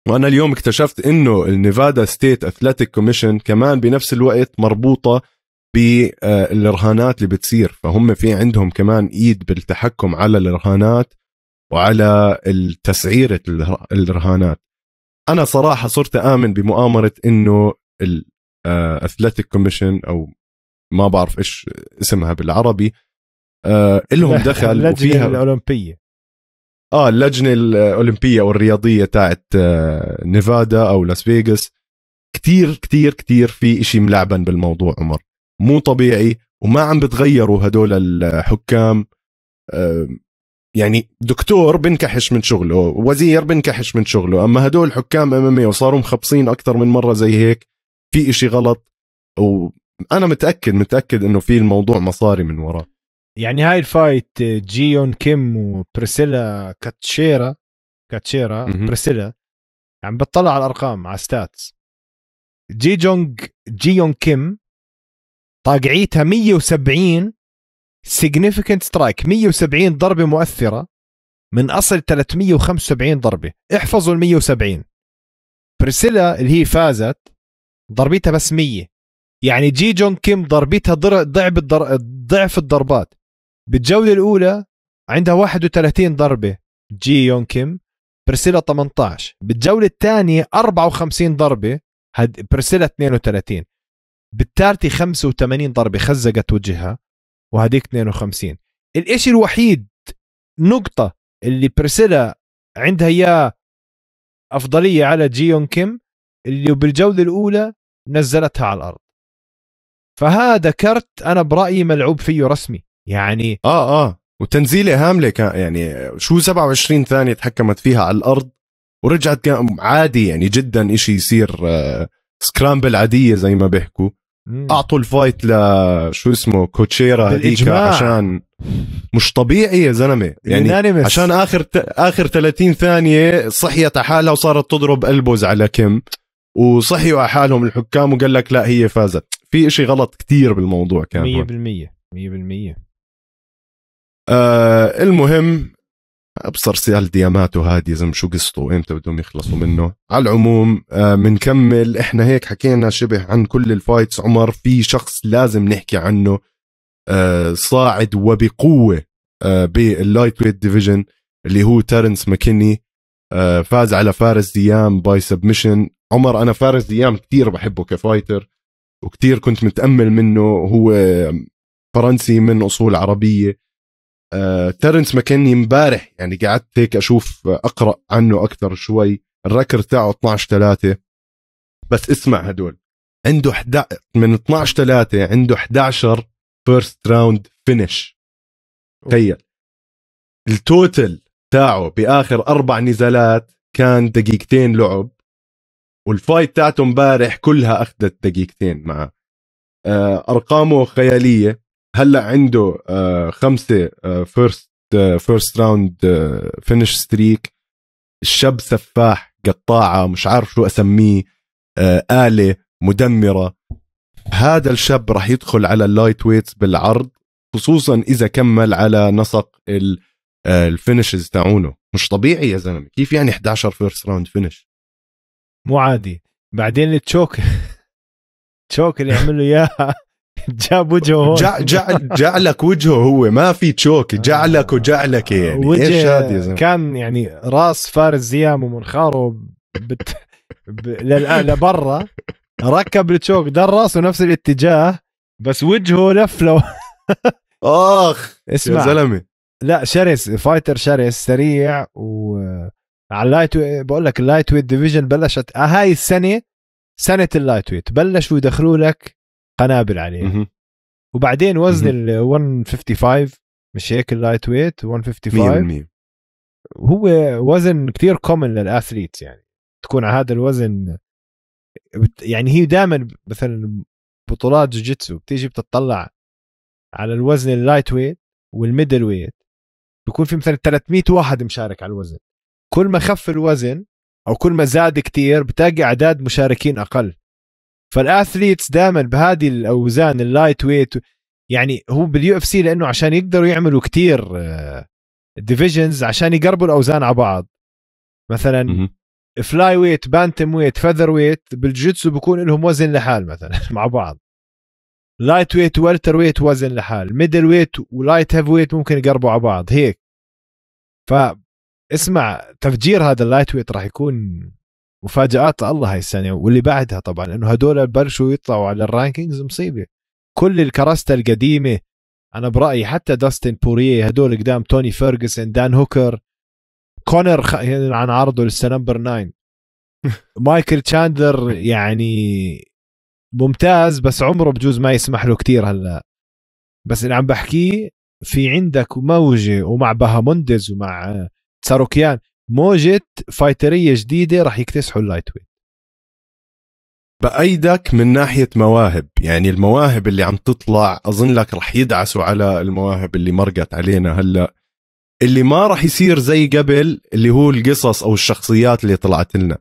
وانا اليوم اكتشفت انه النيفادا ستيت اثليتيك كوميشن كمان بنفس الوقت مربوطه بالرهانات اللي بتصير فهم في عندهم كمان ايد بالتحكم على الرهانات وعلى تسعيره الرهانات انا صراحه صرت امن بمؤامره انه الاثليتيك آه، كوميشن او ما بعرف ايش اسمها بالعربي آه لهم دخل اللجنه وفيها الاولمبيه اه اللجنه الاولمبيه والرياضيه تاعت آه نيفادا او لاس فيغاس كتير كتير كتير في إشي ملعبن بالموضوع عمر مو طبيعي وما عم بتغيروا هدول الحكام آه، يعني دكتور بنكحش من شغله وزير بنكحش من شغله اما هدول حكام امامي إيه وصاروا مخبصين اكثر من مره زي هيك في إشي غلط وانا متاكد متاكد انه في الموضوع مصاري من وراه يعني هاي الفايت آه، جيون كيم وبريسيلا كاتشيرا كاتشيرا بريسيلا عم يعني بتطلع على الارقام على ستاتس جي جونج جيون كيم طاقعيتها 170 سيجنيفيكنت سترايك 170 ضربه مؤثره من اصل 375 ضربه احفظوا ال 170 بريسيلا اللي هي فازت ضربتها بس 100 يعني جي جون كيم ضربتها ضعف الضربات بالجوله الاولى عندها 31 ضربه جي يون كيم برسيلا 18 بالجوله الثانيه 54 ضربه برسيلا 32 بالثالثه 85 ضربه خزقت وجهها وهديك 52 الاشي الوحيد نقطه اللي برسيلا عندها اياه افضليه على يون كيم اللي بالجوله الاولى نزلتها على الارض فهذا كرت انا برايي ملعوب فيه رسمي يعني اه اه وتنزيله هامله كان يعني شو 27 ثانيه تحكمت فيها على الارض ورجعت كان عادي يعني جدا إشي يصير سكرامبل آه، عاديه زي ما بيحكوا اعطوا الفايت لشو اسمه كوتشيرا هذيك عشان مش طبيعي يا زلمه يعني ينانيمس. عشان اخر اخر 30 ثانيه صحيت على حالها وصارت تضرب البوز على كم وصحيوا على حالهم الحكام وقال لك لا هي فازت في إشي غلط كتير بالموضوع كان 100% 100% آه المهم ابصر سيال دياماته هادي زم شو قصته وامتى بدهم يخلصوا منه على العموم بنكمل آه احنا هيك حكينا شبه عن كل الفايتس عمر في شخص لازم نحكي عنه آه صاعد وبقوه آه باللايت ويت ديفيجن اللي هو تيرنس ماكيني آه فاز على فارس ديام باي سبمشن عمر انا فارس ديام كثير بحبه كفايتر وكثير كنت متامل منه هو فرنسي من اصول عربيه آه، ترنس مكاني امبارح يعني قعدت هيك اشوف آه، اقرا عنه اكثر شوي الركر تاعه 12 3 بس اسمع هدول عنده 11 من 12 3 عنده 11 فيرست راوند فينش تخيل التوتل تاعه باخر اربع نزالات كان دقيقتين لعب والفايت تاعته امبارح كلها اخذت دقيقتين معه آه، ارقامه خياليه هلا عنده آه، خمسه فيرست فيرست راوند فينش ستريك الشاب سفاح قطاعه مش عارف شو اسميه آه، اله مدمره هذا الشاب راح يدخل على اللايت ويتس بالعرض خصوصا اذا كمل على نسق الفينشز آه، تاعونه مش طبيعي يا زلمه كيف يعني 11 فيرست راوند فينش مو عادي بعدين التشوك تشوك اللي يعمل له اياها جاب وجهه جع جع جعلك وجهه هو ما في تشوك آه. جعلك وجعلك يعني وجه ايش هذا يا زلمه كان يعني راس فارس زيام ومنخاره بت... ب... لبرا ركب التشوك دار راسه نفس الاتجاه بس وجهه لف لو اخ اسمع يا زلمه لا شرس فايتر شرس سريع و على اللايت بقول لك اللايت ويت ديفيجن بلشت آه، هاي السنه سنه اللايت ويت بلشوا يدخلوا لك قنابل عليه وبعدين وزن ال 155 مش هيك اللايت ويت 155 100% هو وزن كثير كومن للاثليتس يعني تكون على هذا الوزن يعني هي دائما مثلا بطولات جوجيتسو بتيجي بتطلع على الوزن اللايت ويت والميدل ويت بيكون في مثلا 300 واحد مشارك على الوزن كل ما خف الوزن او كل ما زاد كتير بتلاقي اعداد مشاركين اقل فالاثليتس دائما بهذه الاوزان اللايت ويت يعني هو باليو اف سي لانه عشان يقدروا يعملوا كتير ديفيجنز آه، عشان يقربوا الاوزان على بعض مثلا فلاي ويت بانتم ويت فذر ويت بالجيتسو بكون لهم وزن لحال مثلا مع بعض لايت ويت والتر ويت وزن لحال ميدل ويت ولايت هيف ويت ممكن يقربوا على بعض هيك ف اسمع تفجير هذا اللايت ويت راح يكون مفاجات الله هاي السنه واللي بعدها طبعا انه هدول بلشوا يطلعوا على الرانكينجز مصيبه كل الكراستا القديمه انا برايي حتى داستن بوريه هدول قدام توني فيرجسون دان هوكر كونر خ... يعني عن عرضه لسه نمبر 9 مايكل تشاندلر يعني ممتاز بس عمره بجوز ما يسمح له كثير هلا بس اللي عم بحكيه في عندك موجه ومع بهامونديز ومع تساروكيان موجة فايترية جديدة رح يكتسحوا اللايت ويت بأيدك من ناحية مواهب يعني المواهب اللي عم تطلع أظن لك رح يدعسوا على المواهب اللي مرقت علينا هلأ اللي ما رح يصير زي قبل اللي هو القصص أو الشخصيات اللي طلعت لنا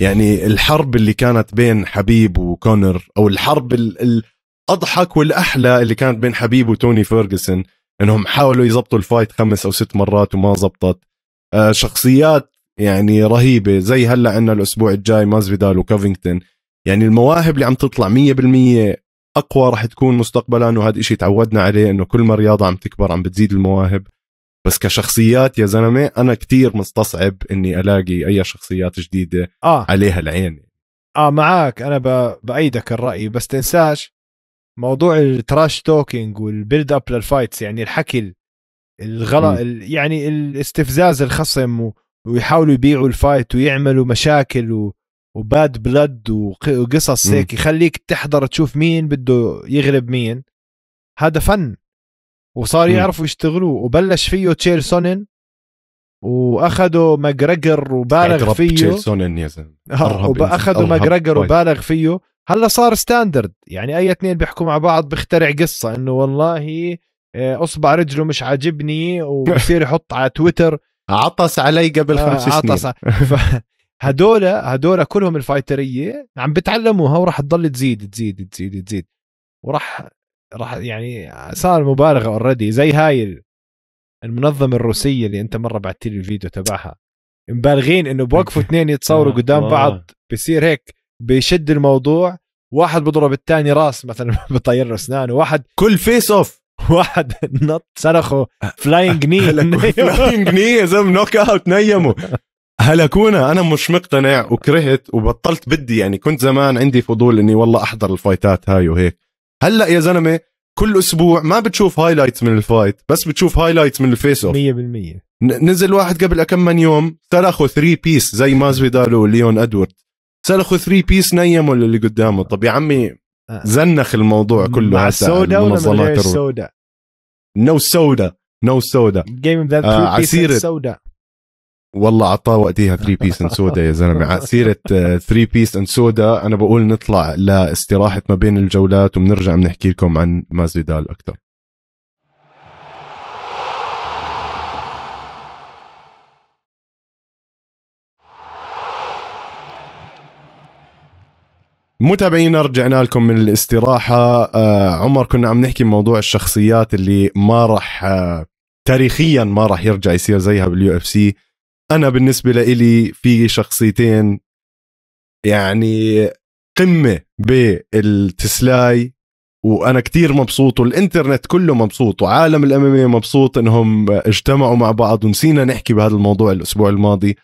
يعني الحرب اللي كانت بين حبيب وكونر أو الحرب الأضحك والأحلى اللي كانت بين حبيب وتوني فيرجسون انهم حاولوا يزبطوا الفايت خمس او ست مرات وما زبطت آه، شخصيات يعني رهيبه زي هلا عندنا الاسبوع الجاي مازفيدال وكوفينغتون يعني المواهب اللي عم تطلع 100% اقوى رح تكون مستقبلا وهذا إشي تعودنا عليه انه كل ما الرياضه عم تكبر عم بتزيد المواهب بس كشخصيات يا زلمه انا كتير مستصعب اني الاقي اي شخصيات جديده آه. عليها العين اه معك انا بايدك الراي بس تنساش موضوع التراش توكينج والبيلد اب للفايتس يعني الحكي الغلط يعني الاستفزاز الخصم و... ويحاولوا يبيعوا الفايت ويعملوا مشاكل و... وباد بلد وقصص هيك يخليك تحضر تشوف مين بده يغلب مين هذا فن وصار يعرفوا يشتغلوه وبلش فيه تشيل سونن واخذوا ماجريجر وبالغ فيه تشيل سونن يا زلمه آه، اخذوا ماجريجر وبالغ فيه هلا صار ستاندرد يعني اي اثنين بيحكوا مع بعض بيخترع قصه انه والله آه، اصبع رجله مش عاجبني وبصير يحط على تويتر عطس علي قبل آه، خمس سنين عطس هدول هدول كلهم الفايتريه عم بتعلموها وراح تضل تزيد تزيد تزيد تزيد وراح راح يعني صار مبالغه اوريدي زي هاي المنظمه الروسيه اللي انت مره بعثت لي الفيديو تبعها مبالغين انه بوقفوا اثنين يتصوروا آه. قدام بعض بصير هيك بشد الموضوع واحد بضرب الثاني راس مثلا بطير له اسنانه واحد كل فيس اوف واحد نط صرخه فلاينج ني فلاينج ني يا زلمه نوك اوت نيمه هلكونا انا مش مقتنع وكرهت وبطلت بدي يعني كنت زمان عندي فضول اني والله احضر الفايتات هاي وهيك هلا يا زلمه كل اسبوع ما بتشوف هايلايتس من الفايت بس بتشوف هايلايتس من الفيس اوف 100% نزل واحد قبل كم من يوم صرخوا 3 بيس زي مازفيدال وليون ادوارد صرخوا 3 بيس نيموا اللي قدامه طب يا عمي آه. زنخ الموضوع كله هسه السودا ولا من نو سودا نو سودا جيم ذات 3 بيس سودا والله عطاه وقتها 3 بيس اند سودا يا زلمه على سيره 3 بيس اند سودا انا بقول نطلع لاستراحه ما بين الجولات وبنرجع بنحكي لكم عن مازيدال اكثر متابعينا رجعنا لكم من الاستراحة آه عمر كنا عم نحكي بموضوع الشخصيات اللي ما راح آه تاريخيا ما راح يرجع يصير زيها باليو اف سي أنا بالنسبة لإلي في شخصيتين يعني قمة بالتسلاي وأنا كتير مبسوط والإنترنت كله مبسوط وعالم الأمامية مبسوط إنهم اجتمعوا مع بعض ونسينا نحكي بهذا الموضوع الأسبوع الماضي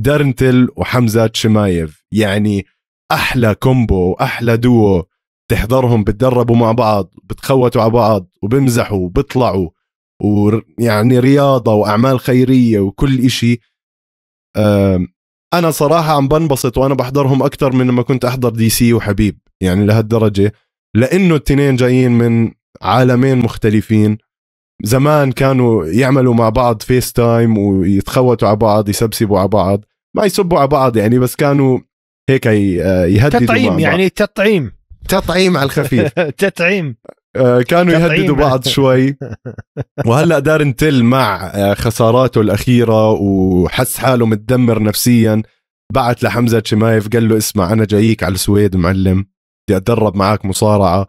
دارنتل وحمزة شمايف يعني احلى كومبو واحلى دوو تحضرهم بتدربوا مع بعض بتخوتوا على بعض وبمزحوا وبيطلعوا ويعني رياضه واعمال خيريه وكل إشي انا صراحه عم بنبسط وانا بحضرهم اكثر من لما كنت احضر دي سي وحبيب يعني لهالدرجه لانه التنين جايين من عالمين مختلفين زمان كانوا يعملوا مع بعض فيس تايم ويتخوتوا على بعض يسبسبوا على بعض ما يسبوا على بعض يعني بس كانوا هيك آه، يهددوا تطعيم يعني تطعيم تطعيم على الخفيف تطعيم آه، كانوا يهددوا بعض شوي وهلا دارن تل مع آه، خساراته الاخيره وحس حاله متدمر نفسيا بعت لحمزه شمايف قال له اسمع انا جايك على السويد معلم بدي اتدرب معك مصارعه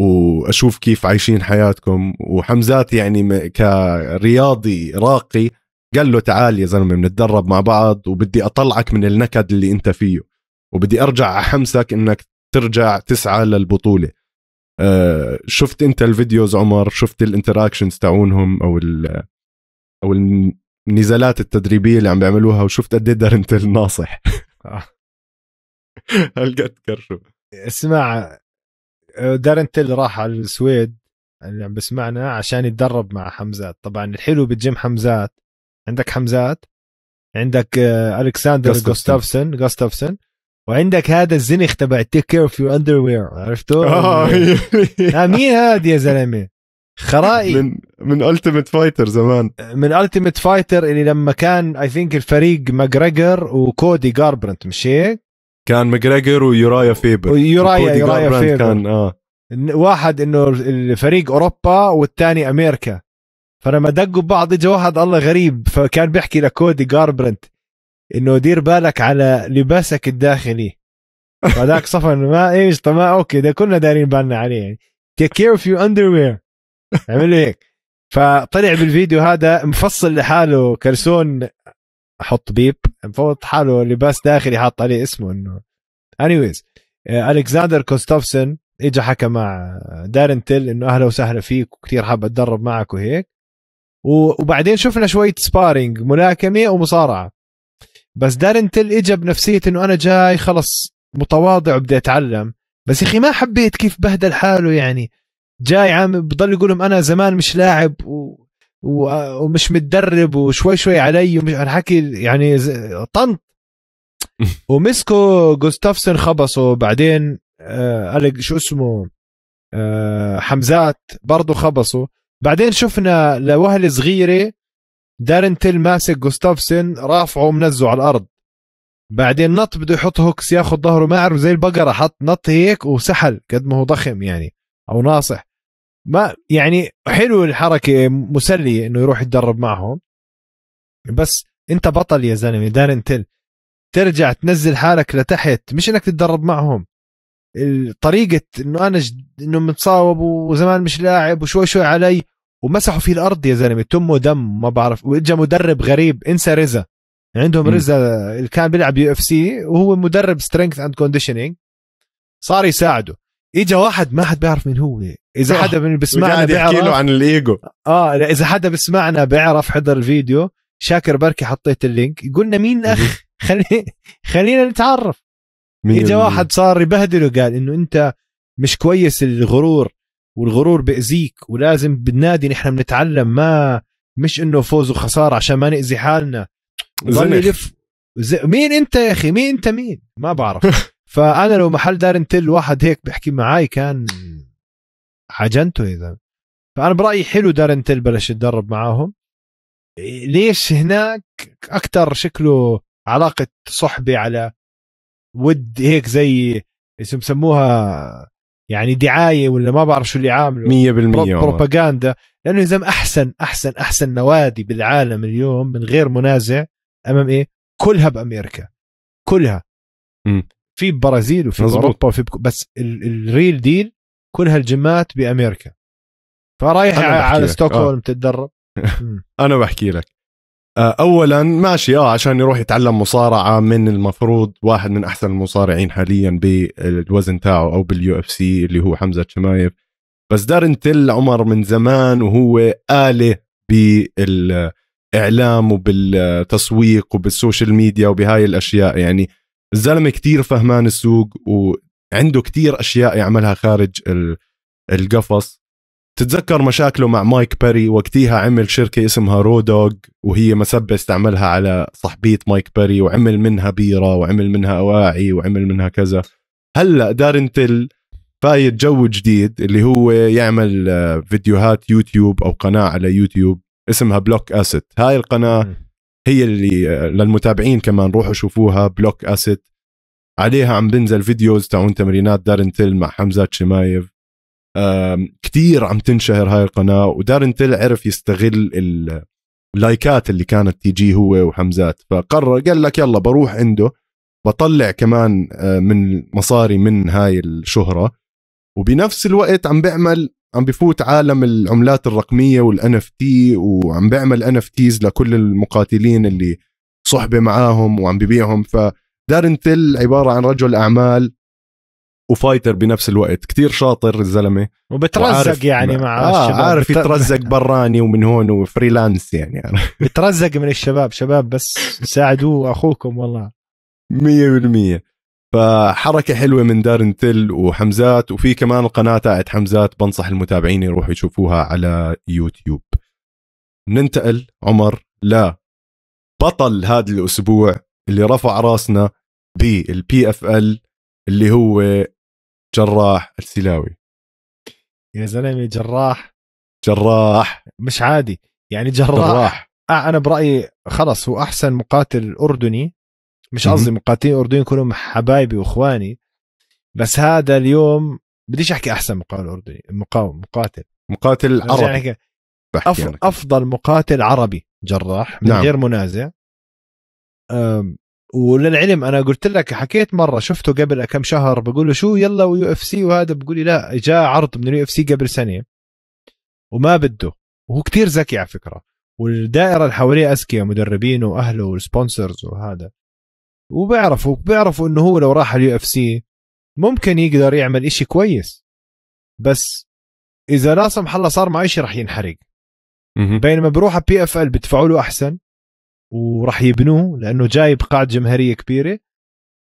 واشوف كيف عايشين حياتكم وحمزات يعني كرياضي راقي قال له تعال يا زلمه بنتدرب مع بعض وبدي اطلعك من النكد اللي انت فيه وبدي ارجع احمسك انك ترجع تسعى للبطوله آه شفت انت الفيديوز عمر شفت الانتراكشنز تاعونهم او ال او النزالات التدريبيه اللي عم بيعملوها وشفت قد ايه انت الناصح هالقد آه. كرشو اسمع آه، دارنتل راح على السويد اللي عم بسمعنا عشان يتدرب مع حمزات طبعا الحلو بالجيم حمزات عندك حمزات عندك آه، الكساندر جوستافسن جوستافسن وعندك هذا الزنخ تبع تيك كير اوف يور اندر وير عرفته؟ اه مين هذا يا زلمه؟ خرائي من من التيمت فايتر زمان من التيمت فايتر اللي لما كان اي ثينك الفريق ماجريجر وكودي جاربرنت مش هيك؟ كان ماجريجر ويورايا فيبر ويورايا يورايا فيبر كان اه واحد انه الفريق اوروبا والثاني امريكا فلما دقوا بعض اجى واحد الله غريب فكان بيحكي لكودي جاربرنت انه دير بالك على لباسك الداخلي هذاك صفن ما ايش طب ما اوكي ده كنا دارين بالنا عليه يعني تيك كير اوف يور اندروير اعمل له هيك فطلع بالفيديو هذا مفصل لحاله كرسون حط بيب مفوت حاله لباس داخلي حاط عليه اسمه انه انيويز الكساندر كوستوفسن اجى حكى مع آه، دارن تيل انه اهلا وسهلا فيك وكثير حاب اتدرب معك وهيك وبعدين شفنا شويه سبارينج ملاكمه ومصارعه بس دارن تل اجى بنفسيه انه انا جاي خلص متواضع وبدي اتعلم بس يا اخي ما حبيت كيف بهدل حاله يعني جاي عم بضل يقول لهم انا زمان مش لاعب و... و... ومش متدرب وشوي شوي علي ومش هالحكي يعني طنط ومسكوا جوستافسون خبصه بعدين آه شو اسمه آه حمزات برضه خبصه بعدين شفنا لوهله صغيره دارن تيل ماسك جوستافسن رافعه ومنزه على الارض بعدين نط بده يحط هوكس ياخذ ظهره ما اعرف زي البقره حط نط هيك وسحل قد ما هو ضخم يعني او ناصح ما يعني حلو الحركه مسليه انه يروح يتدرب معهم بس انت بطل يا زلمه دارن تيل ترجع تنزل حالك لتحت مش انك تتدرب معهم طريقة انه انا جد... انه متصاوب وزمان مش لاعب وشوي شوي علي ومسحوا فيه الارض يا زلمه تم ودم ما بعرف واجا مدرب غريب انسى رزا عندهم رزا اللي كان بيلعب يو اف سي وهو مدرب سترينث اند كونديشنينج صار يساعده اجى واحد ما حد بيعرف مين هو اذا حدا من بسمعنا بيحكي له عن الايجو اه اذا حدا بسمعنا بيعرف حضر الفيديو شاكر بركي حطيت اللينك قلنا مين اخ خلي خلينا نتعرف اجى واحد صار يبهدله قال انه انت مش كويس الغرور والغرور بأذيك ولازم بالنادي نحن بنتعلم ما مش انه فوز وخساره عشان ما ناذي حالنا ضل يلف ز... مين انت يا اخي مين انت مين ما بعرف فانا لو محل دارنتل واحد هيك بحكي معاي كان عجنته اذا فانا برايي حلو دارنتل بلش يتدرب معاهم ليش هناك اكثر شكله علاقه صحبه على ود هيك زي بسموها يعني دعايه ولا ما بعرف شو اللي عامله 100% بروباغندا لانه زلمه احسن احسن احسن نوادي بالعالم اليوم من غير منازع امام ايه كلها بامريكا كلها م. في برازيل وفي اوروبا وفي بس الريل ديل كلها الجمات بامريكا فرايح على آه. ستوكهولم تتدرب انا بحكي لك آه، اولا ماشي اه عشان يروح يتعلم مصارعه من المفروض واحد من احسن المصارعين حاليا بالوزن تاعه او باليو اف سي اللي هو حمزه شمايف بس دارن تل عمر من زمان وهو اله بالاعلام وبالتسويق وبالسوشيال ميديا وبهاي الاشياء يعني الزلمه كتير فهمان السوق وعنده كتير اشياء يعملها خارج القفص تتذكر مشاكله مع مايك بيري وقتها عمل شركة اسمها رودوغ وهي مسبة استعملها على صحبية مايك بيري وعمل منها بيرة وعمل منها أواعي وعمل منها كذا هلأ دارنتل فايت جو جديد اللي هو يعمل آه، فيديوهات يوتيوب أو قناة على يوتيوب اسمها بلوك أسيت هاي القناة هي اللي آه، للمتابعين كمان روحوا شوفوها بلوك أسيت عليها عم بنزل فيديوز تاعون تمرينات دارنتل مع حمزات شمايف كتير عم تنشهر هاي القناة تيل عرف يستغل اللايكات اللي كانت تيجي هو وحمزات فقرر قال لك يلا بروح عنده بطلع كمان آه، من مصاري من هاي الشهرة وبنفس الوقت عم بعمل عم بفوت عالم العملات الرقمية والان اف تي وعم بعمل ان اف تيز لكل المقاتلين اللي صحبة معاهم وعم ببيعهم تيل عبارة عن رجل أعمال وفايتر بنفس الوقت كتير شاطر الزلمه وبترزق يعني مع آه الشباب عارف بت... يترزق براني ومن هون وفريلانس يعني, يعني بترزق من الشباب شباب بس ساعدوه اخوكم والله 100% فحركة حلوة من دارن تل وحمزات وفي كمان القناة تاعت حمزات بنصح المتابعين يروحوا يشوفوها على يوتيوب ننتقل عمر لا بطل هذا الأسبوع اللي رفع راسنا بالبي اف ال اللي هو جراح السلاوي يا زلمه جراح جراح مش عادي يعني جراح, جراح. آه انا برايي خلص هو احسن مقاتل اردني مش قصدي مقاتلين اردنيين كلهم حبايبي واخواني بس هذا اليوم بديش احكي احسن مقاتل اردني مقاوم مقاتل مقاتل يعني عربي أف... يعني. افضل مقاتل عربي جراح من نعم. غير منازع وللعلم انا قلت لك حكيت مره شفته قبل كم شهر بقول له شو يلا ويو اف سي وهذا بقول لي لا جاء عرض من اليو اف سي قبل سنه وما بده وهو كتير ذكي على فكره والدائره اللي حواليه اذكياء مدربين واهله والسبونسرز وهذا وبيعرفوا بيعرفوا انه هو لو راح اليو اف سي ممكن يقدر يعمل إشي كويس بس اذا لا سمح الله صار معه شيء راح ينحرق بينما بروح بي اف ال بدفعوا له احسن وراح يبنوه لانه جايب قاعده جماهيريه كبيره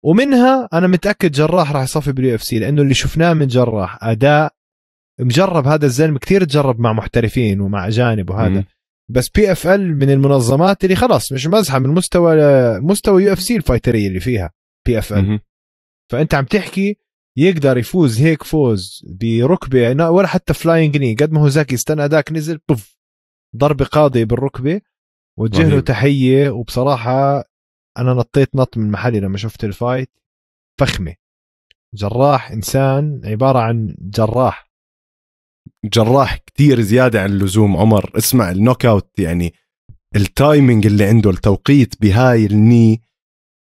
ومنها انا متاكد جراح راح يصفي باليو اف سي لانه اللي شفناه من جراح اداء مجرب هذا الزلم كثير تجرب مع محترفين ومع اجانب وهذا م. بس بي اف ال من المنظمات اللي خلاص مش مزحه من مستوى مستوى يو اف سي الفايتريه اللي فيها بي اف ال فانت عم تحكي يقدر يفوز هيك فوز بركبه ولا حتى فلاينج ني قد ما هو زكي استنى ذاك نزل بوف ضربه قاضيه بالركبه وجه له تحيه وبصراحه انا نطيت نط من محلي لما شفت الفايت فخمه جراح انسان عباره عن جراح جراح كتير زياده عن اللزوم عمر اسمع النوك اوت يعني التايمينج اللي عنده التوقيت بهاي الني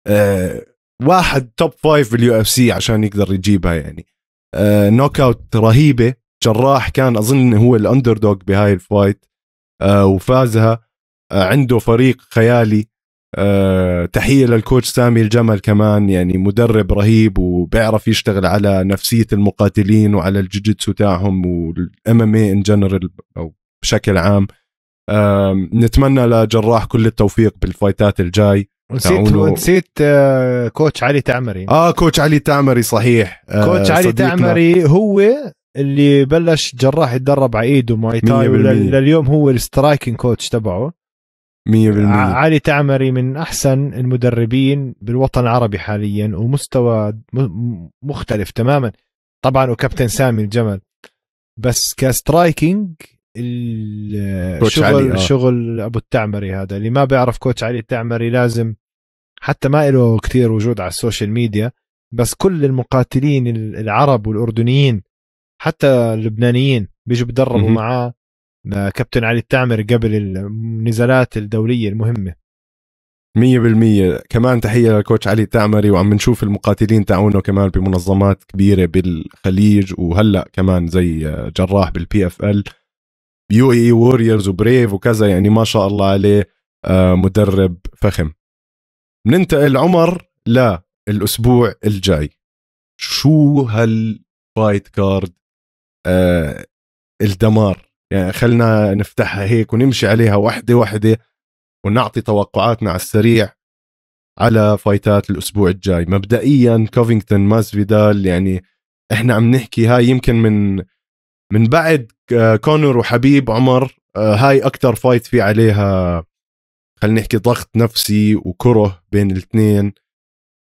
آه واحد توب فايف باليو اف سي عشان يقدر يجيبها يعني آه نوك اوت رهيبه جراح كان اظن هو الاندر دوغ بهاي الفايت آه وفازها آه، عنده فريق خيالي آه، تحيه للكوتش سامي الجمل كمان يعني مدرب رهيب وبيعرف يشتغل على نفسيه المقاتلين وعلى الجوجيتسو تاعهم والام ام اي ان جنرال او بشكل عام نتمنى لجراح كل التوفيق بالفايتات الجاي نسيت نسيت آه، كوتش علي تعمري اه كوتش علي تعمري صحيح كوتش علي تعمري هو اللي بلش جراح يتدرب على ايده ماي تاي لليوم هو السترايكنج كوتش تبعه 100% علي تعمري من احسن المدربين بالوطن العربي حاليا ومستوى مختلف تماما طبعا وكابتن سامي الجمل بس كسترايكينج الشغل آه. شغل ابو التعمري هذا اللي ما بيعرف كوتش علي التعمري لازم حتى ما له كثير وجود على السوشيال ميديا بس كل المقاتلين العرب والاردنيين حتى اللبنانيين بيجوا بدربوا معاه لكابتن علي التعمر قبل النزالات الدوليه المهمه مية بالمية كمان تحية للكوتش علي التعمري وعم نشوف المقاتلين تاعونه كمان بمنظمات كبيرة بالخليج وهلأ كمان زي جراح بالبي اف ال يو اي ووريرز وبريف وكذا يعني ما شاء الله عليه آه، مدرب فخم بننتقل عمر للأسبوع الجاي شو هالفايت كارد آه الدمار يعني خلنا نفتحها هيك ونمشي عليها واحدة واحدة ونعطي توقعاتنا على السريع على فايتات الأسبوع الجاي مبدئيا كوفينغتون فيدال يعني احنا عم نحكي هاي يمكن من من بعد آه، كونر وحبيب عمر آه، هاي أكتر فايت في عليها خلينا نحكي ضغط نفسي وكره بين الاثنين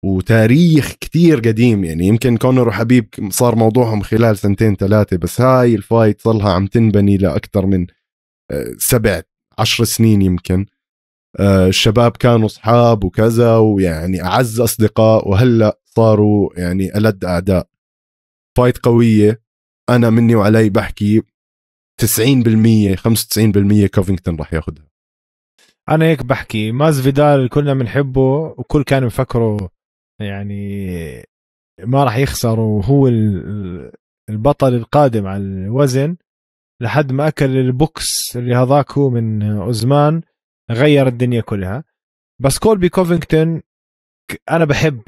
وتاريخ كتير قديم يعني يمكن كونر وحبيب صار موضوعهم خلال سنتين ثلاثة بس هاي الفايت صلها عم تنبني لأكثر من آه، سبع عشر سنين يمكن آه، الشباب كانوا صحاب وكذا ويعني أعز أصدقاء وهلأ صاروا يعني ألد أعداء فايت قوية أنا مني وعلي بحكي 90% 95% كوفينغتون راح ياخذها انا هيك بحكي ماز فيدال كلنا بنحبه وكل كان مفكره يعني ما راح يخسر وهو البطل القادم على الوزن لحد ما اكل البوكس اللي هذاك هو من اوزمان غير الدنيا كلها بس كولبي كوفينغتون انا بحب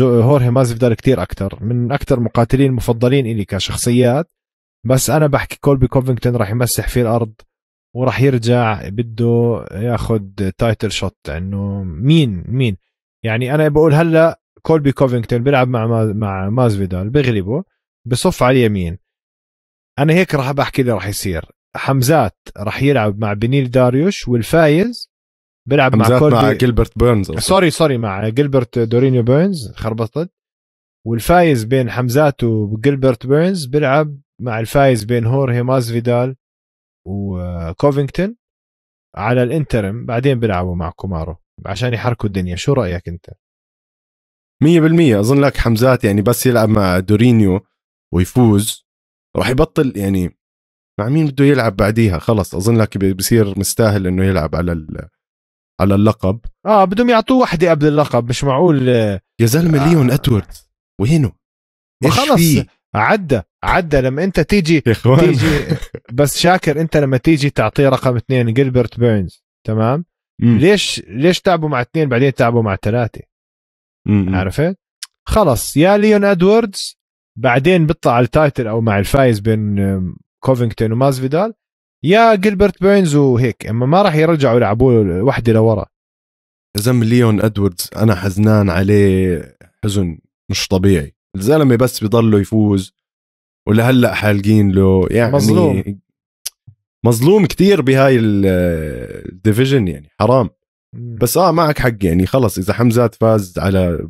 هورهي مازفدال كتير اكثر من اكثر مقاتلين مفضلين الي كشخصيات بس انا بحكي كولبي كوفينغتون راح يمسح في الارض وراح يرجع بده ياخذ تايتل شوت انه مين مين يعني انا بقول هلا كولبي كوفينغتون بيلعب مع مع مازفيدال بغلبه بصف على اليمين انا هيك راح بحكي اللي راح يصير حمزات راح يلعب مع بنيل داريوش والفايز بيلعب مع كولبي مع جيلبرت بيرنز سوري سوري مع جيلبرت دورينيو بيرنز خربطت والفايز بين حمزات وجيلبرت بيرنز بيلعب مع الفايز بين هورهي مازفيدال وكوفينغتون على الانترم بعدين بيلعبوا مع كومارو عشان يحركوا الدنيا شو رايك انت مية بالمية أظن لك حمزات يعني بس يلعب مع دورينيو ويفوز راح يبطل يعني مع مين بده يلعب بعديها خلص أظن لك بصير مستاهل إنه يلعب على على اللقب اه بدهم يعطوه وحده قبل اللقب مش معقول يا زلمه آه. ليون أتورد وينه؟ خلص عدى عدى لما انت تيجي تيجي بس شاكر انت لما تيجي تعطيه رقم اثنين جيلبرت بيرنز تمام؟ مم. ليش ليش تعبوا مع اثنين بعدين تعبوا مع ثلاثه؟ عرفت خلص يا ليون ادواردز بعدين بيطلع على التايتل او مع الفايز بين كوفينغتون وماز فيدال يا جلبرت بيرنز وهيك اما ما راح يرجعوا يلعبوا وحده لورا يا زلمه ليون ادواردز انا حزنان عليه حزن مش طبيعي الزلمه بس بضله يفوز ولهلا حالقين له يعني مظلوم مظلوم كثير بهاي الديفيجن آه، يعني حرام بس اه معك حق يعني خلص اذا حمزات فاز على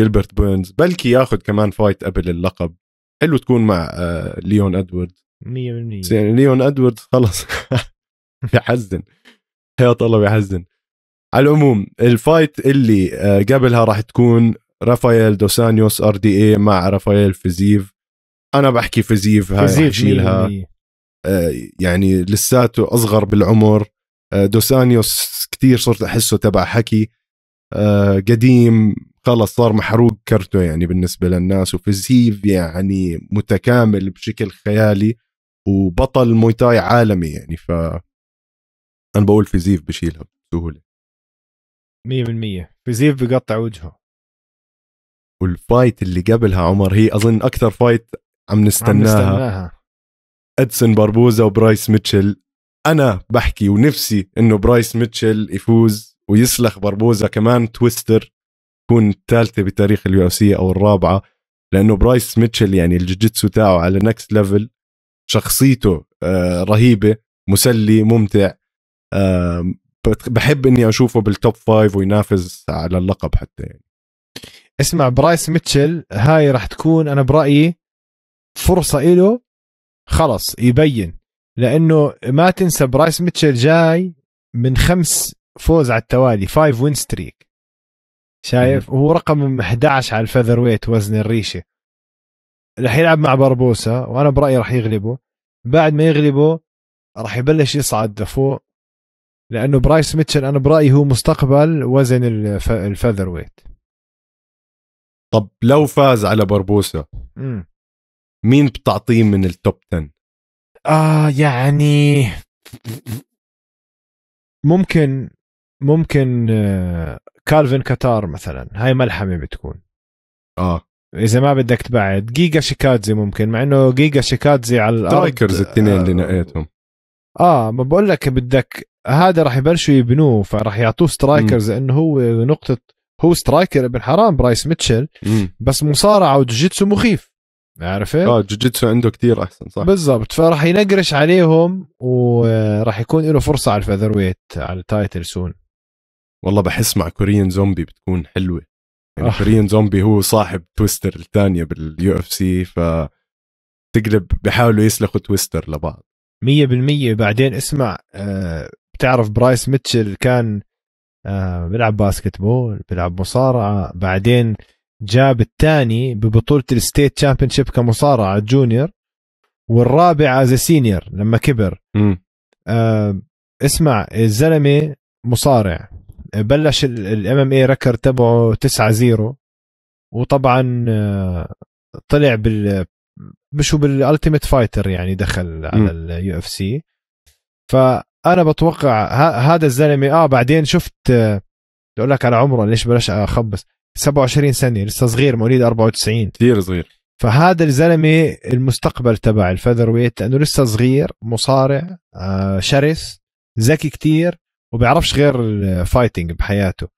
جلبرت بيرنز بلكي ياخذ كمان فايت قبل اللقب حلو تكون مع آه ليون ادوارد 100% يعني ليون ادوارد خلص بحزن حياة الله بحزن على العموم الفايت اللي آه قبلها راح تكون رافائيل دوسانيوس ار دي اي مع رافائيل فيزيف انا بحكي فيزيف هاي فيزيف آه، يعني لساته اصغر بالعمر آه، دوسانيوس كثير صرت احسه تبع حكي آه، قديم خلص صار محروق كرته يعني بالنسبه للناس وفيزيف يعني متكامل بشكل خيالي وبطل مويتاي عالمي يعني ف انا بقول فيزيف بشيلها بسهوله 100% فيزيف بقطع وجهه والفايت اللي قبلها عمر هي اظن اكثر فايت عم نستناها, عم نستناها. ادسون باربوزا وبرايس ميتشل انا بحكي ونفسي انه برايس ميتشل يفوز ويسلخ بربوزا كمان تويستر تكون الثالثه بتاريخ اليو اف سي او الرابعه لانه برايس ميتشل يعني الجوجيتسو تاعه على نكست ليفل شخصيته آه رهيبه مسلي ممتع آه بحب اني اشوفه بالتوب فايف وينافس على اللقب حتى يعني اسمع برايس ميتشل هاي راح تكون انا برايي فرصه إله خلص يبين لانه ما تنسى برايس ميتشل جاي من خمس فوز على التوالي فايف وين ستريك شايف وهو رقم 11 على الفذر ويت وزن الريشه رح يلعب مع بربوسا وانا برايي رح يغلبه بعد ما يغلبه رح يبلش يصعد لفوق لانه برايس ميتشل انا برايي هو مستقبل وزن الفذر ويت طب لو فاز على بربوسا مين بتعطيه من التوب 10 آه يعني ممكن ممكن آه، كالفن كاتار مثلا هاي ملحمه بتكون اه اذا ما بدك تبعد جيجا شيكادزي ممكن مع انه جيجا شيكادزي على الارض تايكرز الاثنين اللي آه، نقيتهم اه ما بقول لك بدك هذا راح يبلشوا يبنوه فراح يعطوه سترايكرز لانه هو نقطه هو سترايكر ابن حرام برايس ميتشل بس مصارعه وجوجيتسو مخيف عرفت؟ اه جوجيتسو عنده كثير احسن صح بالضبط فراح ينقرش عليهم وراح يكون له فرصه على الفيذر ويت على التايتل سون والله بحس مع كوريان زومبي بتكون حلوه يعني آه. كوريان زومبي هو صاحب تويستر الثانيه باليو اف سي ف تقلب بيحاولوا يسلخوا تويستر لبعض 100% بعدين اسمع أه بتعرف برايس ميتشل كان آه بيلعب باسكت بول بيلعب مصارعه بعدين جاب الثاني ببطولة الستيت شيب كمصارعة جونيور والرابع از سينيور لما كبر آه اسمع الزلمة مصارع بلش الام ام اي ريكورد تبعه 9 0 وطبعا آه، طلع بال مش بالالتيميت فايتر يعني دخل م. على اليو اف سي فانا بتوقع هذا الزلمه اه بعدين شفت آه، بقول لك على عمره ليش بلاش اخبص 27 سنه لسه صغير مواليد 94 كثير صغير فهذا الزلمه المستقبل تبع الفيذر ويت لانه لسه صغير مصارع آه، شرس ذكي كتير وبيعرفش غير الفايتنج بحياته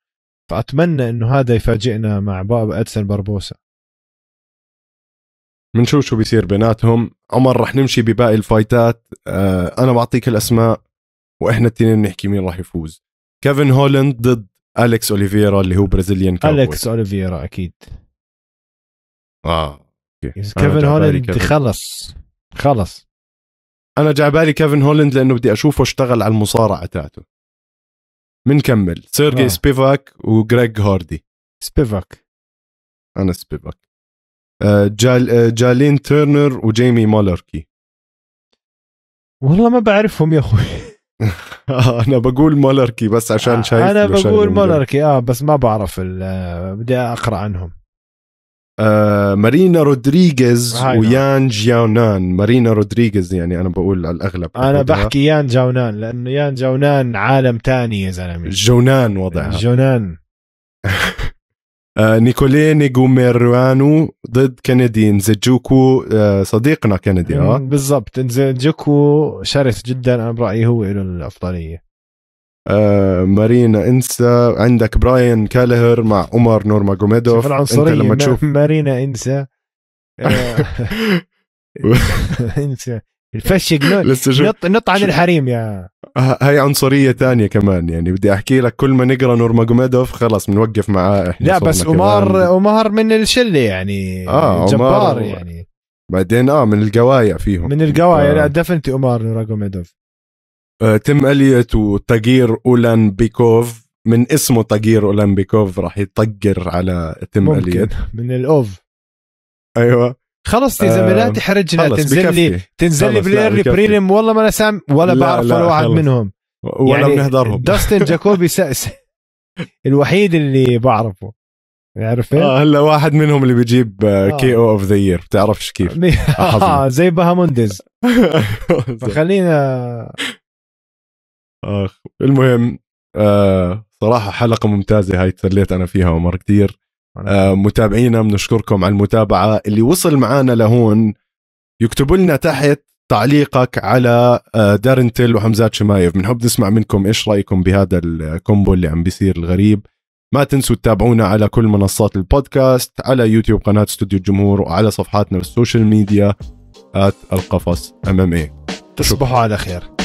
فاتمنى انه هذا يفاجئنا مع باب ادسن بربوسا بنشوف شو بيصير بيناتهم عمر رح نمشي بباقي الفايتات آه، انا بعطيك الاسماء واحنا التنين بنحكي مين راح يفوز كيفن هولند ضد اليكس اوليفيرا اللي هو برازيليان كاوبوي اليكس اوليفيرا اكيد اه اوكي كيفن هولند خلص خلص انا جعبالي كيفن هولند لانه بدي اشوفه اشتغل على المصارعه تاعته بنكمل سيرجي آه. سبيفاك وغريغ هاردي سبيفاك انا سبيفاك آه، جال آه، جالين تيرنر وجيمي مولركي والله ما بعرفهم يا اخوي آه، انا بقول مولركي بس عشان آه، شايف انا بقول مولركي اه بس ما بعرف آه، بدي اقرا عنهم آه مارينا رودريغيز ويان نعم. جاونان مارينا رودريغيز يعني انا بقول على الاغلب انا بحكي يان جاونان لانه يان جاونان عالم تاني يا زلمه جونان وضعها جونان آه نيكوليني جوميروانو ضد كندي نزجوكو آه، صديقنا كندي اه بالضبط نزجوكو شرس جدا انا برايي هو له الافضليه آه مارينا انسى عندك براين كالهر مع عمر نورما جوميدوف العنصريه لما تشوف مارينا انسى آه انسى الفشق نط نط عن الحريم يا هاي عنصرية تانية كمان يعني بدي احكي لك كل ما نقرا نورماجوميدوف خلاص بنوقف معاه احنا لا بس عمر عمر من الشلة يعني اه جبار يعني بعدين اه من القوايا فيهم من القوايا آه. لا دفنتي عمر نورماجوميدوف آه تم اليت وتاجير اولان بيكوف من اسمه تاجير اولان بيكوف راح يطقر على تم اليت من الاوف ايوه خلص يا زلمه لا تحرجنا تنزل لي تنزل لي بليرلي بريليم والله ما انا سام ولا لا بعرف لا ولا واحد منهم ولا يعني بنحضرهم داستن جاكوبي سأس الوحيد اللي بعرفه عرفت؟ اه هلا واحد منهم اللي بيجيب كي او اوف ذا يير بتعرفش كيف آه زي بهامونديز فخلينا اخ المهم آه صراحه حلقه ممتازه هاي تسليت انا فيها عمر كثير آه، متابعينا بنشكركم على المتابعه اللي وصل معنا لهون يكتبوا لنا تحت تعليقك على آه، دارنتل وحمزات شمايف بنحب نسمع منكم ايش رايكم بهذا الكومبو اللي عم بيصير الغريب ما تنسوا تتابعونا على كل منصات البودكاست على يوتيوب قناه استوديو الجمهور وعلى صفحاتنا بالسوشيال ميديا القفص ام ام اي تصبحوا على خير